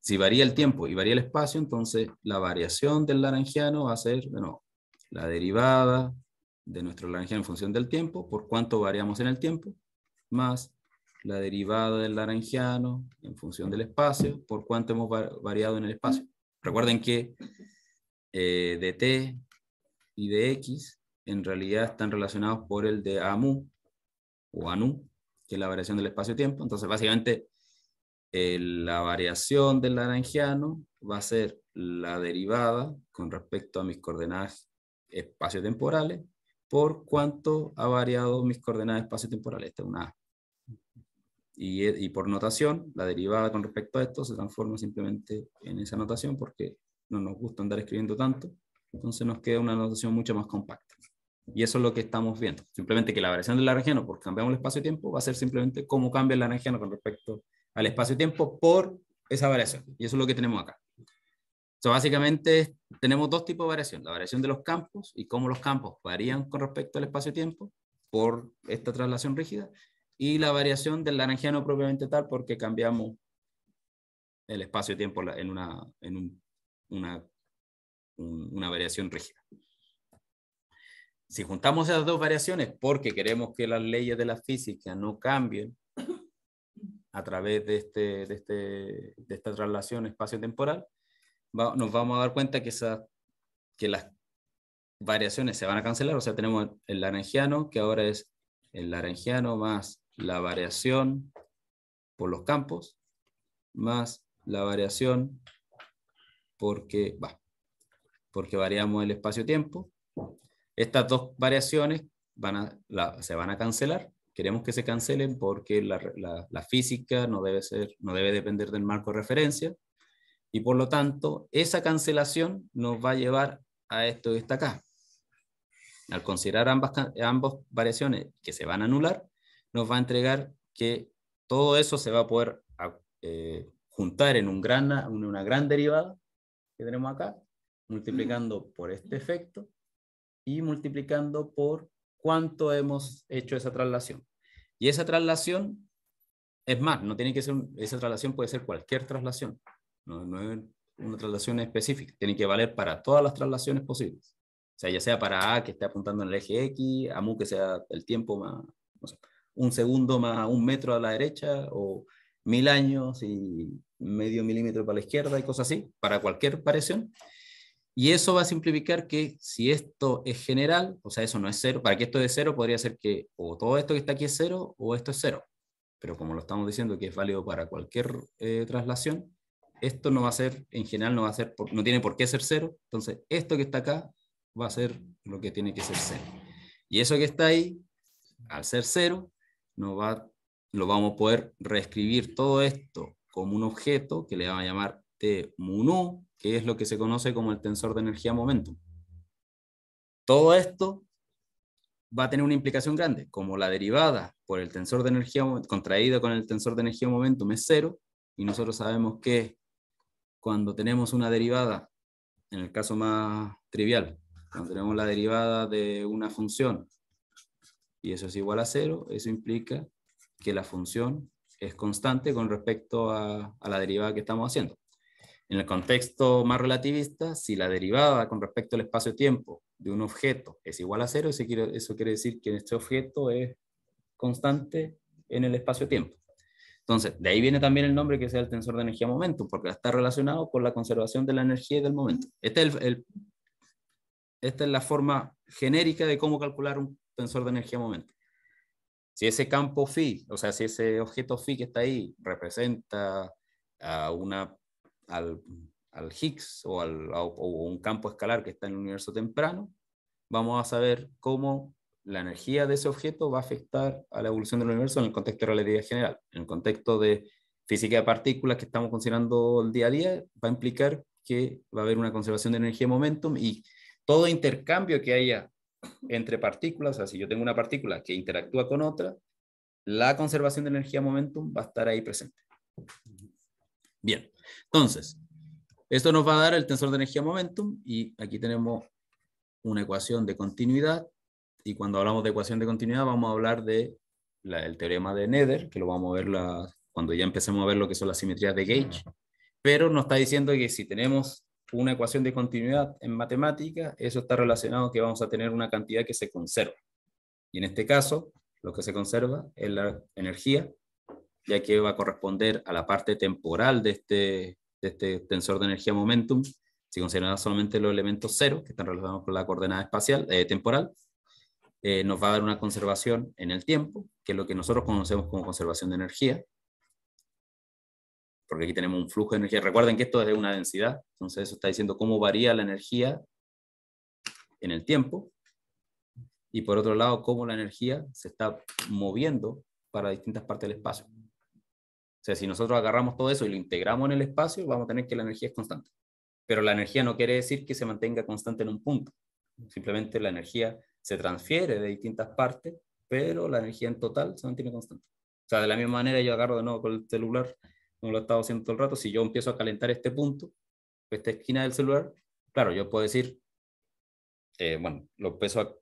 si varía el tiempo y varía el espacio, entonces la variación del laranjiano va a ser, bueno, la derivada de nuestro Lagrangiano en función del tiempo, por cuánto variamos en el tiempo, más la derivada del Lagrangiano en función del espacio, por cuánto hemos variado en el espacio. Recuerden que dt eh, de y de x en realidad están relacionados por el de AMU o ANU, que es la variación del espacio-tiempo. Entonces, básicamente, eh, la variación del Lagrangiano va a ser la derivada con respecto a mis coordenadas espacio-temporales por cuánto ha variado mis coordenadas espacio-temporales. Esta es una A. Y, por notación, la derivada con respecto a esto se transforma simplemente en esa notación porque no nos gusta andar escribiendo tanto. Entonces nos queda una notación mucho más compacta. Y eso es lo que estamos viendo. Simplemente que la variación del Lagrangiano, porque cambiamos el espacio-tiempo, va a ser simplemente cómo cambia el Lagrangiano con respecto al espacio-tiempo por esa variación. Y eso es lo que tenemos acá básicamente tenemos dos tipos de variación, la variación de los campos y cómo los campos varían con respecto al espacio-tiempo por esta traslación rígida y la variación del laranjiano propiamente tal porque cambiamos el espacio-tiempo en, una, variación rígida. Si juntamos esas dos variaciones porque queremos que las leyes de la física no cambien a través de, este, este, de esta traslación espacio-temporal, nos vamos a dar cuenta que, que las variaciones se van a cancelar, o sea, tenemos el laranjiano, que ahora es el laranjiano más la variación por los campos, más la variación porque, va porque variamos el espacio-tiempo. Estas dos variaciones van a, se van a cancelar. Queremos que se cancelen porque la, la, física no debe, ser, no debe depender del marco de referencia. Y por lo tanto, esa cancelación nos va a llevar a esto que está acá. Al considerar ambas, variaciones que se van a anular, nos va a entregar que todo eso se va a poder eh, juntar en un una gran derivada que tenemos acá, multiplicando por este efecto y multiplicando por cuánto hemos hecho esa traslación. Y esa traslación, es más, no tiene que ser, esa traslación puede ser cualquier traslación. No, es una traslación específica, tiene que valer para todas las traslaciones posibles. O sea, ya sea para A que esté apuntando en el eje X, a mu que sea el tiempo más, no sé, un segundo más un metro a la derecha, o mil años y medio milímetro para la izquierda y cosas así, para cualquier variación. Y eso va a simplificar que si esto es general, o sea, eso no es cero, para que esto de cero podría ser que o todo esto que está aquí es cero o esto es cero. Pero como lo estamos diciendo que es válido para cualquier eh, traslación, esto no va a ser, en general, no va a ser, no tiene por qué ser cero, entonces esto que está acá va a ser lo que tiene que ser cero. Y eso que está ahí, al ser cero, no va, lo vamos a poder reescribir todo esto como un objeto que le vamos a llamar T mu que es lo que se conoce como el tensor de energía momentum. Todo esto va a tener una implicación grande, como la derivada por el tensor de energía contraída con el tensor de energía momentum es cero, y nosotros sabemos que cuando tenemos una derivada, en el caso más trivial, cuando tenemos la derivada de una función y eso es igual a cero, eso implica que la función es constante con respecto a, la derivada que estamos haciendo. En el contexto más relativista, si la derivada con respecto al espacio-tiempo de un objeto es igual a cero, eso quiere decir que este objeto es constante en el espacio-tiempo. Entonces, de ahí viene también el nombre que sea el tensor de energía momento, porque está relacionado con la conservación de la energía y del momento. Este esta es la forma genérica de cómo calcular un tensor de energía momento. Si ese campo phi, o sea, si ese objeto phi que está ahí representa a una, al, Higgs o, a, o un campo escalar que está en el universo temprano, vamos a saber cómo la energía de ese objeto va a afectar a la evolución del universo en el contexto de realidad general. En el contexto de física de partículas que estamos considerando el día a día, va a implicar que va a haber una conservación de energía y momentum y todo intercambio que haya entre partículas, o sea, si yo tengo una partícula que interactúa con otra, la conservación de energía y momentum va a estar ahí presente. Bien, entonces, esto nos va a dar el tensor de energía momentum y aquí tenemos una ecuación de continuidad y cuando hablamos de ecuación de continuidad, vamos a hablar del el teorema de Neder que lo vamos a ver cuando ya empecemos a ver lo que son las simetrías de Gauge. Pero nos está diciendo que si tenemos una ecuación de continuidad en matemática, eso está relacionado que vamos a tener una cantidad que se conserva. Y en este caso, lo que se conserva es la energía, ya que va a corresponder a la parte temporal de este, de este tensor de energía momentum, si consideramos solamente los elementos cero, que están relacionados con la coordenada espacial, eh, temporal, eh, nos va a dar una conservación en el tiempo, que es lo que nosotros conocemos como conservación de energía, porque aquí tenemos un flujo de energía. Recuerden que esto es de una densidad, entonces eso está diciendo cómo varía la energía en el tiempo, y por otro lado, cómo la energía se está moviendo para distintas partes del espacio. O sea, si nosotros agarramos todo eso y lo integramos en el espacio, vamos a tener que la energía es constante. Pero la energía no quiere decir que se mantenga constante en un punto. Simplemente la energía se transfiere de distintas partes, pero la energía en total se mantiene constante. O sea, de la misma manera yo agarro de nuevo con el celular, como lo he estado haciendo todo el rato, si yo empiezo a calentar este punto, esta esquina del celular, claro, yo puedo decir, eh, bueno, lo empiezo a,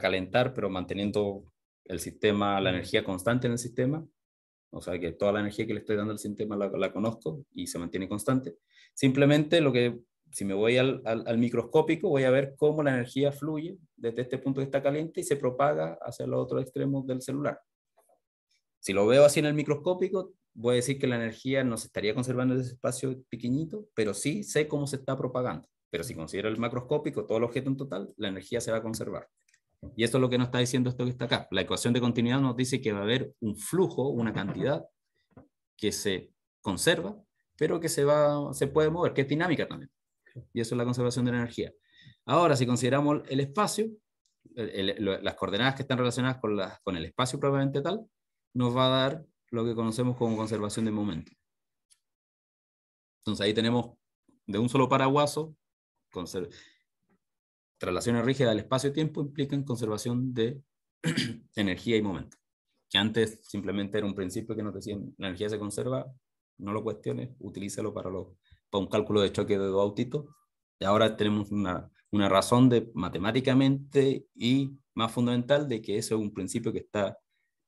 calentar, pero manteniendo el sistema, la energía constante en el sistema, o sea que toda la energía que le estoy dando al sistema la, la, conozco y se mantiene constante. Simplemente lo que si me voy al, microscópico, voy a ver cómo la energía fluye desde este punto que está caliente y se propaga hacia los otros extremos del celular. Si lo veo así en el microscópico, voy a decir que la energía no se estaría conservando en ese espacio pequeñito, pero sí sé cómo se está propagando. Pero si considero el macroscópico, todo el objeto en total, la energía se va a conservar. Y esto es lo que nos está diciendo esto que está acá. La ecuación de continuidad nos dice que va a haber un flujo, una cantidad que se conserva, pero que se, va, se puede mover, que es dinámica también y eso es la conservación de la energía. Ahora, si consideramos el espacio, las coordenadas que están relacionadas con, con el espacio probablemente tal, nos va a dar lo que conocemos como conservación de momento. Entonces ahí tenemos de un solo paraguaso, traslaciones rígidas del espacio-tiempo implican conservación de energía y momento. Que antes simplemente era un principio que nos decían, la energía se conserva, no lo cuestiones, utilízalo para lo para un cálculo de choque de dos autitos. Y ahora tenemos una, una razón de matemáticamente y más fundamental de que eso es un principio que está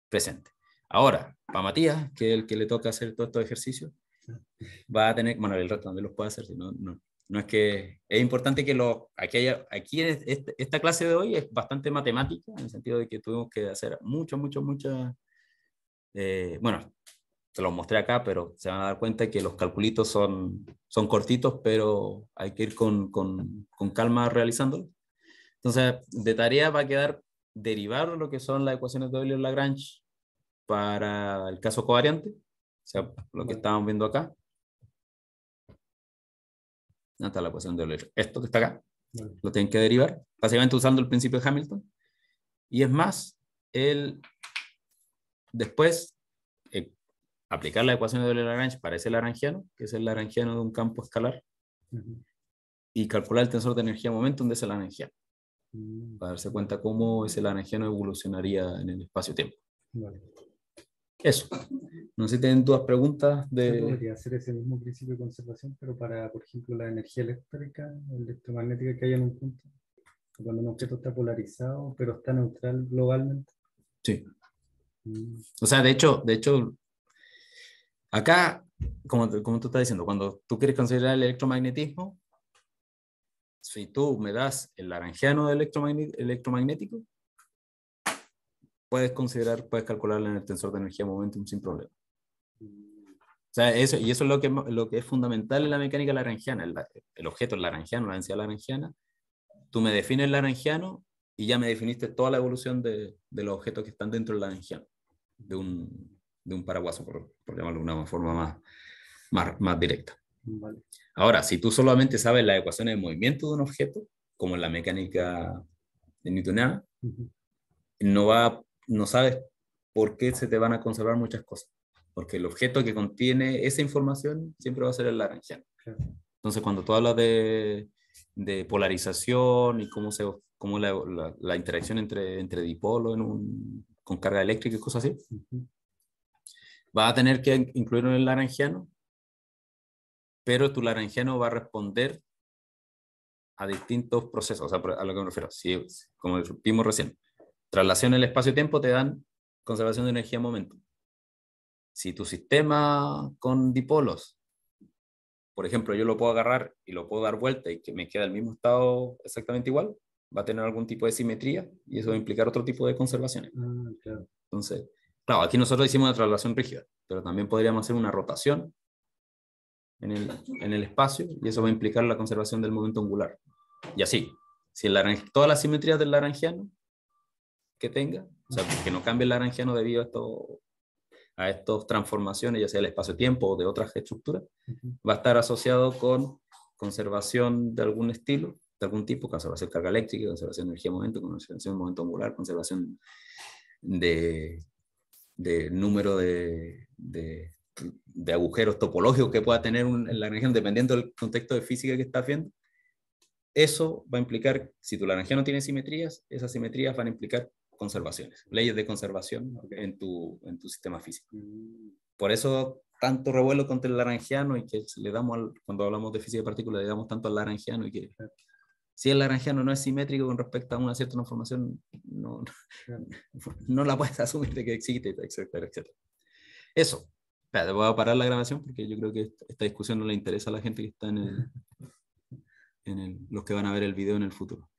presente. Ahora, para Matías, que es el que le toca hacer todos estos ejercicios, va a tener, bueno, el resto también los puede hacer, si no, no, es que es importante que lo, aquí, haya, aquí este, esta clase de hoy es bastante matemática, en el sentido de que tuvimos que hacer mucho, mucho, muchas, eh, bueno, te lo mostré acá, pero se van a dar cuenta que los calculitos son, son cortitos, pero hay que ir con, con, con calma realizándolo. Entonces, de tarea va a quedar derivar lo que son las ecuaciones de Euler-Lagrange para el caso covariante, o sea, lo que estábamos viendo acá. No está la ecuación de Euler. Esto que está acá, lo tienen que derivar, básicamente usando el principio de Hamilton. Y es más, el, después aplicar la ecuación de Lagrange para ese Lagrangiano, que es el Lagrangiano de un campo escalar, y calcular el tensor de energía momento donde ese Lagrangiano, uh para darse cuenta cómo ese Lagrangiano evolucionaría en el espacio-tiempo. Eso. No sé si tienen dudas, preguntas de... podría hacer ese mismo principio de conservación, pero para, por ejemplo, la energía eléctrica, electromagnética que hay en un punto, cuando un objeto está polarizado, pero está neutral globalmente. Sí. Mm. O sea, de hecho, de hecho, Acá, como, como tú estás diciendo, cuando tú quieres considerar el electromagnetismo, si tú me das el laranjano electromagnético, puedes considerar, puedes calcularlo en el tensor de energía momentum sin problema. O sea, eso, y eso es lo que, lo que es fundamental en la mecánica laranjiana, el, objeto objeto laranjiano, la densidad laranjiana. Tú me defines el laranjiano y ya me definiste toda la evolución de, de los objetos que están dentro del laranjiano, de un, de un paraguaso, por, llamarlo de una forma más, más, directa. Ahora, si tú solamente sabes la ecuación de movimiento de un objeto, como en la mecánica de newtoniana, no, va, no sabes por qué se te van a conservar muchas cosas. Porque el objeto que contiene esa información siempre va a ser el laranjiano. Entonces, cuando tú hablas de, polarización y cómo, se, cómo la, interacción entre, entre dipolo con carga eléctrica y cosas así, va a tener que incluir el laranjiano, pero tu laranjiano va a responder a distintos procesos, o sea, a lo que me refiero, como discutimos recién, traslación en el espacio-tiempo te dan conservación de energía momento. Si tu sistema con dipolos, por ejemplo, yo lo puedo agarrar y lo puedo dar vuelta y que me queda el mismo estado exactamente igual, va a tener algún tipo de simetría y eso va a implicar otro tipo de conservaciones. Ah, claro. Entonces, Claro, aquí nosotros hicimos una traslación rígida, pero también podríamos hacer una rotación en el, espacio y eso va a implicar la conservación del momento angular. Y así, si el todas las simetrías del laranjiano que tenga, o sea, que no cambie el laranjiano debido a a estas transformaciones, ya sea el espacio-tiempo o de otras estructuras, va a estar asociado con conservación de algún estilo, de algún tipo, conservación de carga eléctrica, conservación de energía-momento, conservación de momento angular, conservación de de número de, agujeros topológicos que pueda tener un, en la dependiendo del contexto de física que está haciendo eso va a implicar, si tu laranjeano tiene simetrías, esas simetrías van a implicar conservaciones, leyes de conservación en tu, en tu sistema físico. Mm. Por eso tanto revuelo contra el laranjiano y que le damos cuando hablamos de física de partículas le damos tanto al laranjiano y que si el laranjeano no es simétrico con respecto a una cierta información, no, no la puedes asumir de que existe, etcétera, etcétera. Eso. Espérate, voy a parar la grabación porque yo creo que esta discusión no le interesa a la gente que está en el, en el, los que van a ver el video en el futuro.